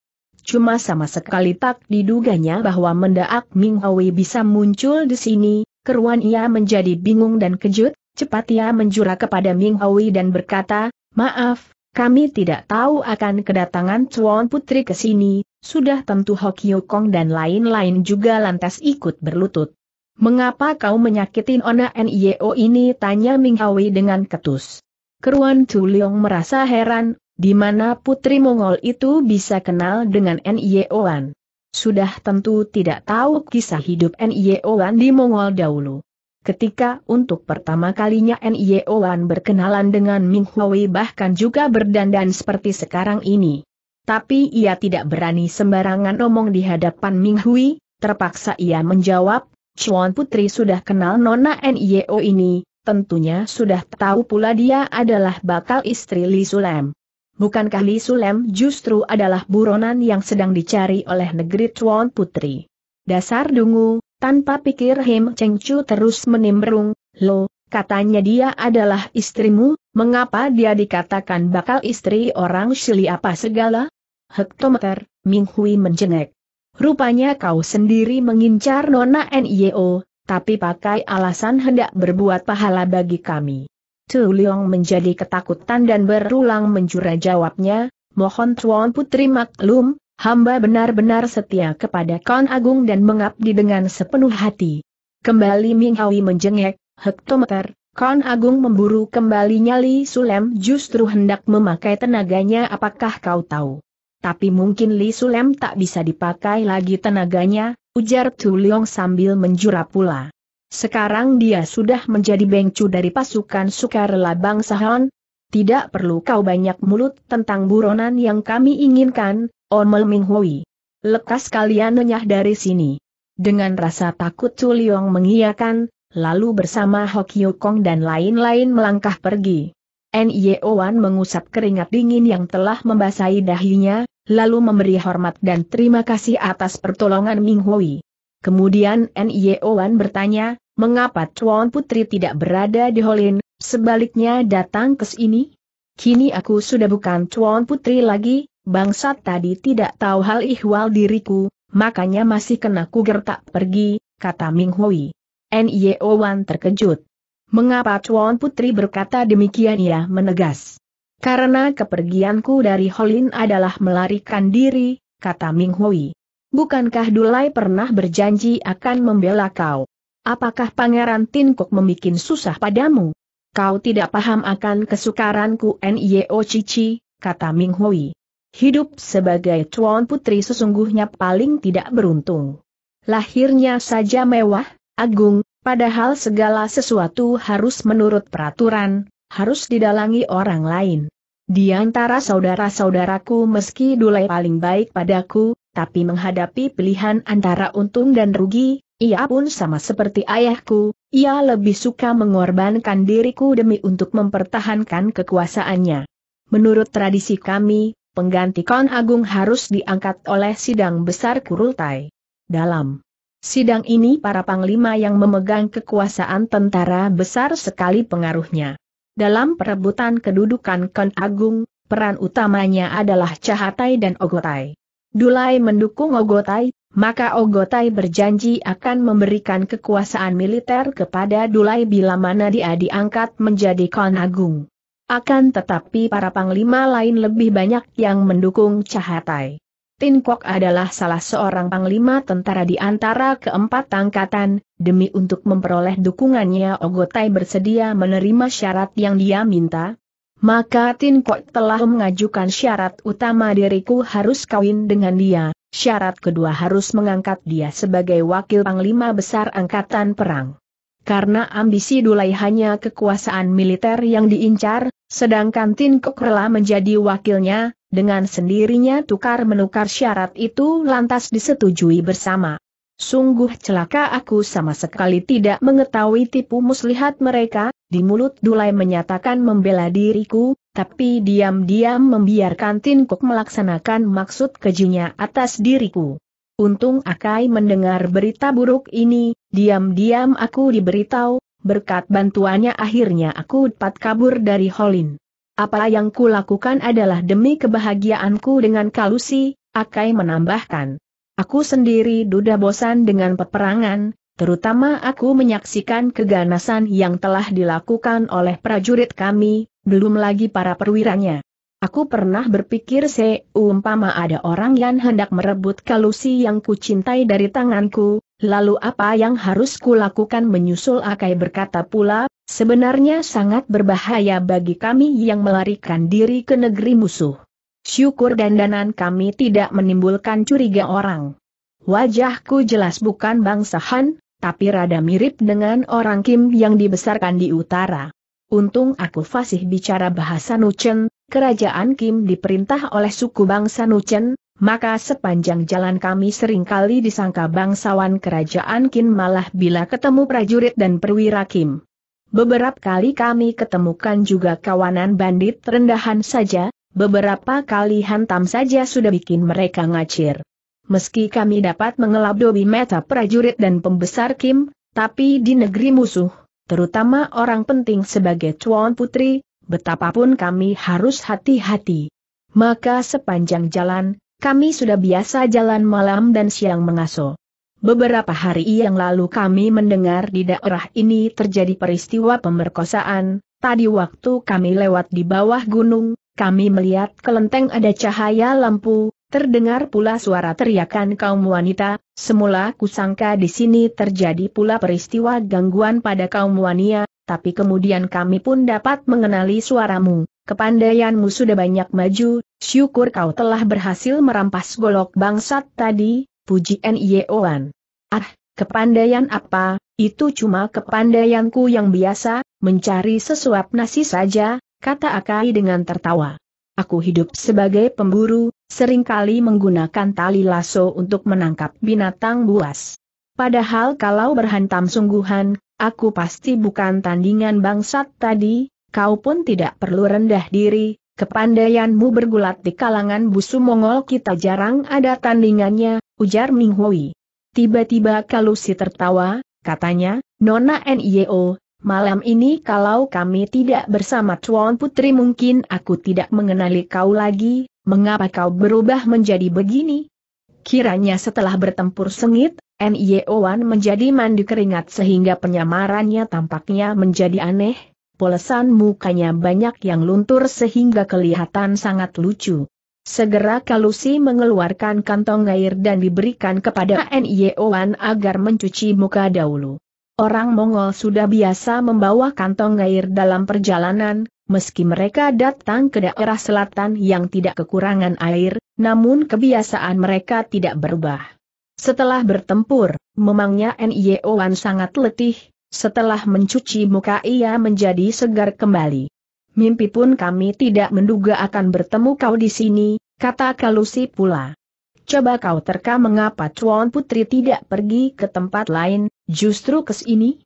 Cuma sama sekali tak diduganya bahwa mendaak Ming Hui bisa muncul di sini, keruan ia menjadi bingung dan kejut, cepat ia menjura kepada Ming Hui dan berkata, Maaf, kami tidak tahu akan kedatangan Tuan Putri ke sini, sudah tentu Hokyo Kong dan lain-lain juga lantas ikut berlutut. Mengapa kau menyakitin Ona Nio ini? Tanya Ming Hawi dengan ketus. Keruan Chu Leong merasa heran, di mana putri Mongol itu bisa kenal dengan Nioan. Sudah tentu tidak tahu kisah hidup Nioan di Mongol dahulu. Ketika untuk pertama kalinya Nioan berkenalan dengan Ming Hawi bahkan juga berdandan seperti sekarang ini. Tapi ia tidak berani sembarangan omong di hadapan Ming Hui, terpaksa ia menjawab, Chuan Putri sudah kenal Nona NIO ini, tentunya sudah tahu pula dia adalah bakal istri Li Sulem. Bukankah Li Sulem justru adalah buronan yang sedang dicari oleh negeri Chuan Putri? Dasar dungu, tanpa pikir Him Cheng Chu terus menimbrung, lo, katanya dia adalah istrimu, mengapa dia dikatakan bakal istri orang Shili apa segala? Hektometer, Ming Hui menjengek. Rupanya kau sendiri mengincar Nona NIO, tapi pakai alasan hendak berbuat pahala bagi kami. Tu Liong menjadi ketakutan dan berulang menjura jawabnya, mohon Tuan Putri maklum, hamba benar-benar setia kepada Kon Agung dan mengabdi dengan sepenuh hati. Kembali Ming Hawi menjengek, hektometer, Kon Agung memburu kembali nyali Sulem justru hendak memakai tenaganya apakah kau tahu? tapi mungkin Li Sulem tak bisa dipakai lagi tenaganya, ujar Tu Leong sambil menjura pula. Sekarang dia sudah menjadi bengcu dari pasukan sukarela bangsa Han. Tidak perlu kau banyak mulut tentang buronan yang kami inginkan, Omel Minghui. Lekas kalian nyah dari sini. Dengan rasa takut Tu Leong mengiyakan, lalu bersama Hok Kong dan lain-lain melangkah pergi. Nyeowan mengusap keringat dingin yang telah membasahi dahinya, lalu memberi hormat dan terima kasih atas pertolongan Ming Hui. Kemudian N.Y.O.Wan bertanya, mengapa Chuan Putri tidak berada di Holin, sebaliknya datang ke sini? Kini aku sudah bukan Chuan Putri lagi, bangsa tadi tidak tahu hal ihwal diriku, makanya masih kena kuger pergi, kata Ming Hui. N.Y.O.Wan terkejut. Mengapa Tuan Putri berkata demikian ia menegas. Karena kepergianku dari Holin adalah melarikan diri, kata Ming Hui. Bukankah Dulai pernah berjanji akan membela kau? Apakah Pangeran Tinkuk membuat susah padamu? Kau tidak paham akan kesukaranku Nio Cici, kata Ming Hui. Hidup sebagai tuan putri sesungguhnya paling tidak beruntung. Lahirnya saja mewah, agung, Padahal segala sesuatu harus menurut peraturan, harus didalangi orang lain. Di antara saudara-saudaraku meski Dulai paling baik padaku, tapi menghadapi pilihan antara untung dan rugi, ia pun sama seperti ayahku, ia lebih suka mengorbankan diriku demi untuk mempertahankan kekuasaannya. Menurut tradisi kami, pengganti Kon Agung harus diangkat oleh sidang besar kurultai. Dalam Sidang ini para panglima yang memegang kekuasaan tentara besar sekali pengaruhnya. Dalam perebutan kedudukan Kon Agung, peran utamanya adalah Cahatai dan Ogotai. Dulai mendukung Ogotai, maka Ogotai berjanji akan memberikan kekuasaan militer kepada Dulai bila mana dia diangkat menjadi Kon Agung. Akan tetapi para panglima lain lebih banyak yang mendukung Cahatai. Tin Kok adalah salah seorang panglima tentara di antara keempat angkatan, demi untuk memperoleh dukungannya Ogotai bersedia menerima syarat yang dia minta. Maka Tin Kok telah mengajukan syarat utama diriku harus kawin dengan dia, syarat kedua harus mengangkat dia sebagai wakil panglima besar angkatan perang. Karena ambisi Dulai hanya kekuasaan militer yang diincar, sedangkan Tin Kok rela menjadi wakilnya, dengan sendirinya tukar-menukar syarat itu lantas disetujui bersama. Sungguh celaka aku sama sekali tidak mengetahui tipu muslihat mereka, di mulut Dulai menyatakan membela diriku, tapi diam-diam membiarkan Tinkuk melaksanakan maksud kejinya atas diriku. Untung Akai mendengar berita buruk ini, diam-diam aku diberitahu, berkat bantuannya akhirnya aku dapat kabur dari Holin. Apa yang kulakukan adalah demi kebahagiaanku dengan Kalusi, Akai menambahkan. Aku sendiri duda bosan dengan peperangan, terutama aku menyaksikan keganasan yang telah dilakukan oleh prajurit kami, belum lagi para perwiranya. Aku pernah berpikir seumpama ada orang yang hendak merebut Kalusi yang kucintai dari tanganku, Lalu apa yang harus kulakukan menyusul Akai berkata pula, sebenarnya sangat berbahaya bagi kami yang melarikan diri ke negeri musuh. Syukur dandanan kami tidak menimbulkan curiga orang. Wajahku jelas bukan bangsa Han, tapi rada mirip dengan orang Kim yang dibesarkan di utara. Untung aku fasih bicara bahasa Nuchen, kerajaan Kim diperintah oleh suku bangsa Nuchen, maka sepanjang jalan kami seringkali disangka bangsawan kerajaan Kin malah bila ketemu prajurit dan perwira Kim. Beberapa kali kami ketemukan juga kawanan bandit rendahan saja, beberapa kali hantam saja sudah bikin mereka ngacir. Meski kami dapat dobi meta prajurit dan pembesar Kim, tapi di negeri musuh, terutama orang penting sebagai cuan Putri, betapapun kami harus hati-hati. Maka sepanjang jalan, kami sudah biasa jalan malam dan siang mengaso. Beberapa hari yang lalu kami mendengar di daerah ini terjadi peristiwa pemerkosaan, tadi waktu kami lewat di bawah gunung, kami melihat kelenteng ada cahaya lampu, terdengar pula suara teriakan kaum wanita, semula kusangka di sini terjadi pula peristiwa gangguan pada kaum wanita, tapi kemudian kami pun dapat mengenali suaramu. Kepandaianmu sudah banyak maju, syukur kau telah berhasil merampas golok bangsat tadi, puji N.I.O.an. Ah, kepandaian apa, itu cuma kepandaianku yang biasa, mencari sesuap nasi saja, kata Akai dengan tertawa. Aku hidup sebagai pemburu, seringkali menggunakan tali lasso untuk menangkap binatang buas. Padahal kalau berhantam sungguhan, aku pasti bukan tandingan bangsat tadi, kau pun tidak perlu rendah diri, kepandaianmu bergulat di kalangan busu Mongol kita jarang ada tandingannya, ujar Ming Hui. Tiba-tiba Kalusi tertawa, katanya, Nona N.I.O., malam ini kalau kami tidak bersama Tuan Putri mungkin aku tidak mengenali kau lagi, mengapa kau berubah menjadi begini? Kiranya setelah bertempur sengit, N.I.O.Wan menjadi mandi keringat sehingga penyamarannya tampaknya menjadi aneh, polesan mukanya banyak yang luntur sehingga kelihatan sangat lucu. Segera Kalusi mengeluarkan kantong air dan diberikan kepada N.I.O.An agar mencuci muka dahulu. Orang Mongol sudah biasa membawa kantong air dalam perjalanan, meski mereka datang ke daerah selatan yang tidak kekurangan air, namun kebiasaan mereka tidak berubah. Setelah bertempur, memangnya N.I.O.An sangat letih, setelah mencuci muka ia menjadi segar kembali. Mimpi pun kami tidak menduga akan bertemu kau di sini, kata Kalusi pula. Coba kau terka mengapa Chuan Putri tidak pergi ke tempat lain, justru ke sini?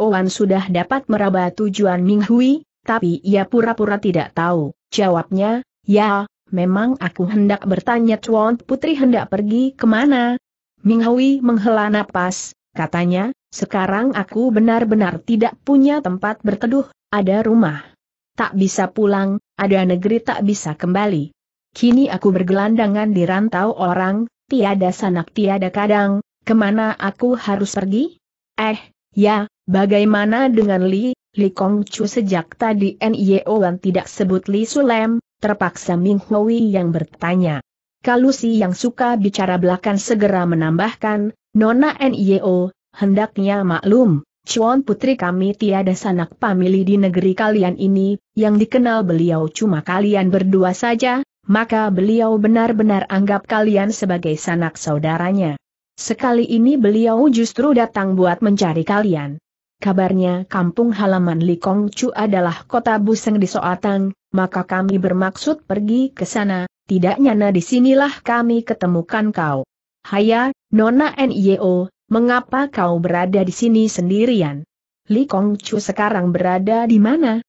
Wan sudah dapat meraba tujuan Ming Hui, tapi ia pura-pura tidak tahu. Jawabnya, ya, memang aku hendak bertanya Chuan Putri hendak pergi kemana? Ming Hui menghela napas, katanya, sekarang aku benar-benar tidak punya tempat berteduh, ada rumah. Tak bisa pulang, ada negeri tak bisa kembali. Kini aku bergelandangan di rantau orang, tiada sanak tiada kadang, kemana aku harus pergi? Eh, ya, bagaimana dengan Li, Li Kong Chu sejak tadi Wan tidak sebut Li Sulem, terpaksa Ming Hui yang bertanya. Kalusi yang suka bicara belakang segera menambahkan, Nona N.Y.O., Hendaknya maklum, Cuan putri kami tiada sanak pamili di negeri kalian ini, yang dikenal beliau cuma kalian berdua saja, maka beliau benar-benar anggap kalian sebagai sanak saudaranya. Sekali ini beliau justru datang buat mencari kalian. Kabarnya kampung halaman Likong Chu adalah kota Buseng di Soatang, maka kami bermaksud pergi ke sana, tidak nyana disinilah kami ketemukan kau. Haya, Nona NIO, Mengapa kau berada di sini sendirian? Li Kong Chu sekarang berada di mana?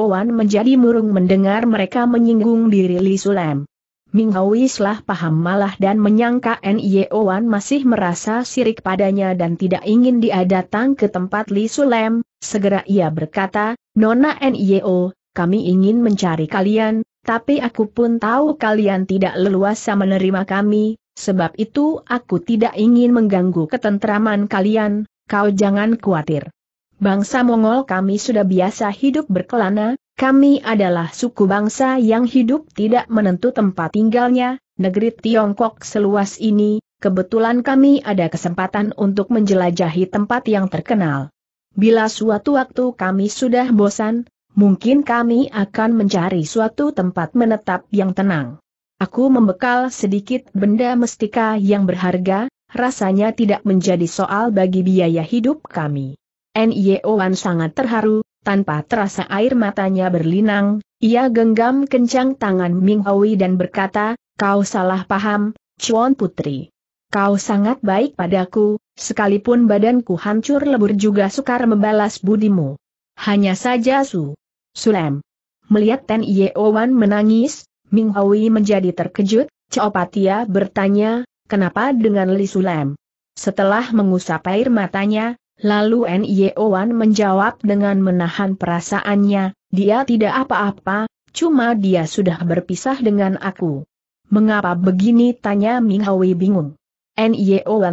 Owan menjadi murung mendengar mereka menyinggung diri Li Sulam. Ming Hawislah paham malah dan menyangka Owan masih merasa sirik padanya dan tidak ingin dia datang ke tempat Li Sulam, segera ia berkata, Nona O kami ingin mencari kalian, tapi aku pun tahu kalian tidak leluasa menerima kami, sebab itu aku tidak ingin mengganggu ketentraman kalian, kau jangan khawatir. Bangsa Mongol kami sudah biasa hidup berkelana, kami adalah suku bangsa yang hidup tidak menentu tempat tinggalnya, negeri Tiongkok seluas ini, kebetulan kami ada kesempatan untuk menjelajahi tempat yang terkenal. Bila suatu waktu kami sudah bosan, mungkin kami akan mencari suatu tempat menetap yang tenang. Aku membekal sedikit benda mestika yang berharga, rasanya tidak menjadi soal bagi biaya hidup kami. Nyeoan sangat terharu, tanpa terasa air matanya berlinang, ia genggam kencang tangan Ming Hui dan berkata, kau salah paham, Chuan Putri. Kau sangat baik padaku, sekalipun badanku hancur lebur juga sukar membalas budimu. Hanya saja Su Sulem. Melihat Ten Yeowan menangis, Ming Hui menjadi terkejut, Ceopatia bertanya, kenapa dengan Li Sulem? Setelah mengusap air matanya, lalu N Yeowan menjawab dengan menahan perasaannya, dia tidak apa-apa, cuma dia sudah berpisah dengan aku. Mengapa begini tanya Ming Hui bingung. N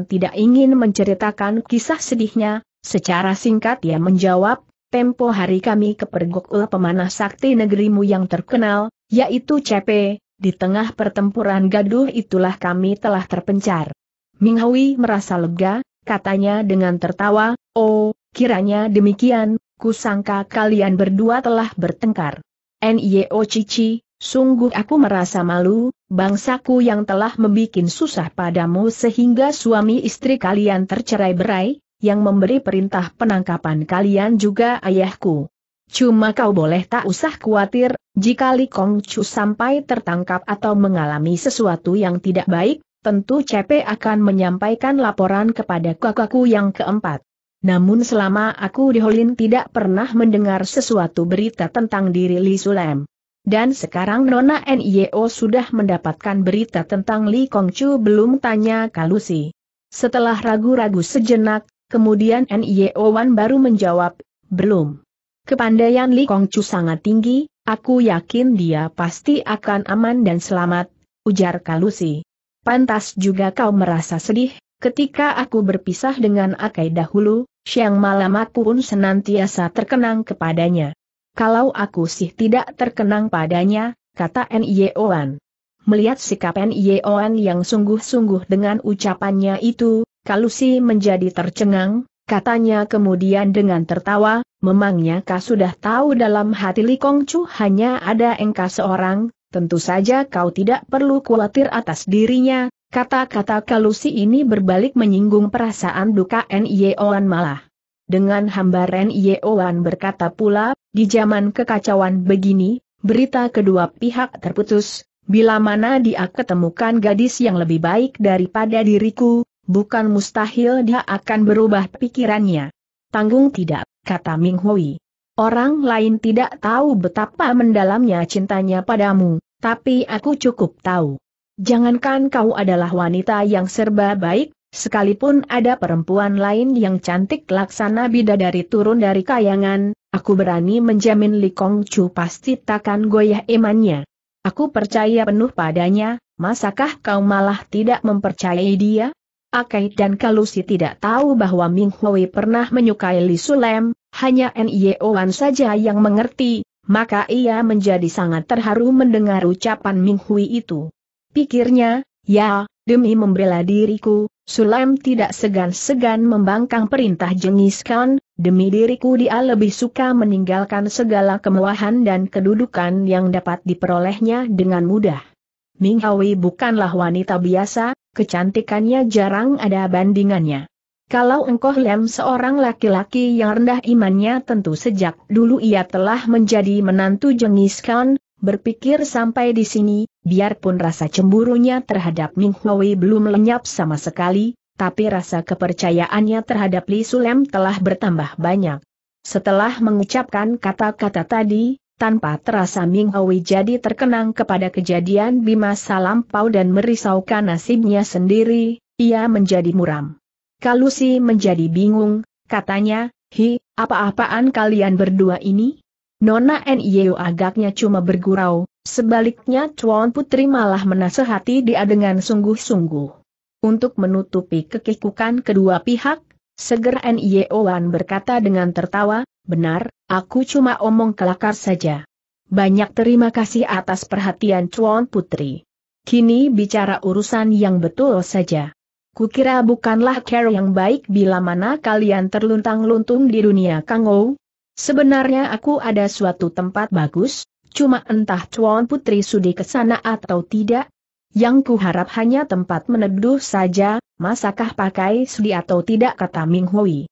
tidak ingin menceritakan kisah sedihnya, secara singkat dia menjawab, tempo hari kami kepergok ul pemanah sakti negerimu yang terkenal, yaitu CP, di tengah pertempuran gaduh itulah kami telah terpencar. Minghui merasa lega, katanya dengan tertawa, oh, kiranya demikian, kusangka kalian berdua telah bertengkar. N.I.O. Cici, Sungguh aku merasa malu, bangsaku yang telah membuat susah padamu sehingga suami istri kalian tercerai berai, yang memberi perintah penangkapan kalian juga ayahku. Cuma kau boleh tak usah khawatir, jika Li Kong Chu sampai tertangkap atau mengalami sesuatu yang tidak baik, tentu CP akan menyampaikan laporan kepada kakakku yang keempat. Namun selama aku di Holin tidak pernah mendengar sesuatu berita tentang diri Li Sulem. Dan sekarang Nona NIO sudah mendapatkan berita tentang Li Kongchu belum tanya Kalusi. Setelah ragu-ragu sejenak, Kemudian e Wan baru menjawab, belum. Kepandaian Li Chu sangat tinggi, aku yakin dia pasti akan aman dan selamat, ujar Kalusi. Pantas juga kau merasa sedih, ketika aku berpisah dengan Akai dahulu, siang malam aku pun senantiasa terkenang kepadanya. Kalau aku sih tidak terkenang padanya, kata e Wan. Melihat sikap e Wan yang sungguh-sungguh dengan ucapannya itu, Kalusi menjadi tercengang, katanya kemudian dengan tertawa, memangnya kau sudah tahu dalam hati Li Chu hanya ada engkau seorang, tentu saja kau tidak perlu khawatir atas dirinya, kata-kata Kalusi ini berbalik menyinggung perasaan duka N.I.O.An malah. Dengan hambar Yeoan berkata pula, di zaman kekacauan begini, berita kedua pihak terputus, bila mana dia ketemukan gadis yang lebih baik daripada diriku, bukan mustahil dia akan berubah pikirannya. Tanggung tidak, kata Ming Hui. Orang lain tidak tahu betapa mendalamnya cintanya padamu, tapi aku cukup tahu. Jangankan kau adalah wanita yang serba baik, sekalipun ada perempuan lain yang cantik laksana bidadari turun dari kayangan, aku berani menjamin Li Kong Chu pasti takkan goyah imannya. Aku percaya penuh padanya, masakah kau malah tidak mempercayai dia? Akai dan Kalusi tidak tahu bahwa Ming Hui pernah menyukai Li Sulem, hanya Nye Owan saja yang mengerti, maka ia menjadi sangat terharu mendengar ucapan Ming Hui itu. Pikirnya, ya, demi membela diriku, Sulem tidak segan-segan membangkang perintah Jengis Khan, demi diriku dia lebih suka meninggalkan segala kemewahan dan kedudukan yang dapat diperolehnya dengan mudah. Ming Hui bukanlah wanita biasa, Kecantikannya jarang ada bandingannya. Kalau engkau lem seorang laki-laki yang rendah imannya tentu sejak dulu ia telah menjadi menantu Jengis Khan, berpikir sampai di sini, biarpun rasa cemburunya terhadap Ming Hui belum lenyap sama sekali, tapi rasa kepercayaannya terhadap Li Sulem telah bertambah banyak. Setelah mengucapkan kata-kata tadi, tanpa terasa Ming Hui jadi terkenang kepada kejadian bima masa lampau dan merisaukan nasibnya sendiri, ia menjadi muram. Kalusi menjadi bingung, katanya, Hi, apa-apaan kalian berdua ini? Nona Niu e agaknya cuma bergurau, sebaliknya Chuan Putri malah menasehati dia dengan sungguh-sungguh. Untuk menutupi kekikukan kedua pihak, Seger Nyeo Wan berkata dengan tertawa, Benar, aku cuma omong kelakar saja. Banyak terima kasih atas perhatian Chuan Putri. Kini bicara urusan yang betul saja. Kukira bukanlah care yang baik bila mana kalian terluntang-luntung di dunia Kangou. Sebenarnya aku ada suatu tempat bagus, cuma entah Chuan Putri sudi ke sana atau tidak. Yang kuharap hanya tempat meneduh saja, masakah pakai sudi atau tidak kata Ming Hui.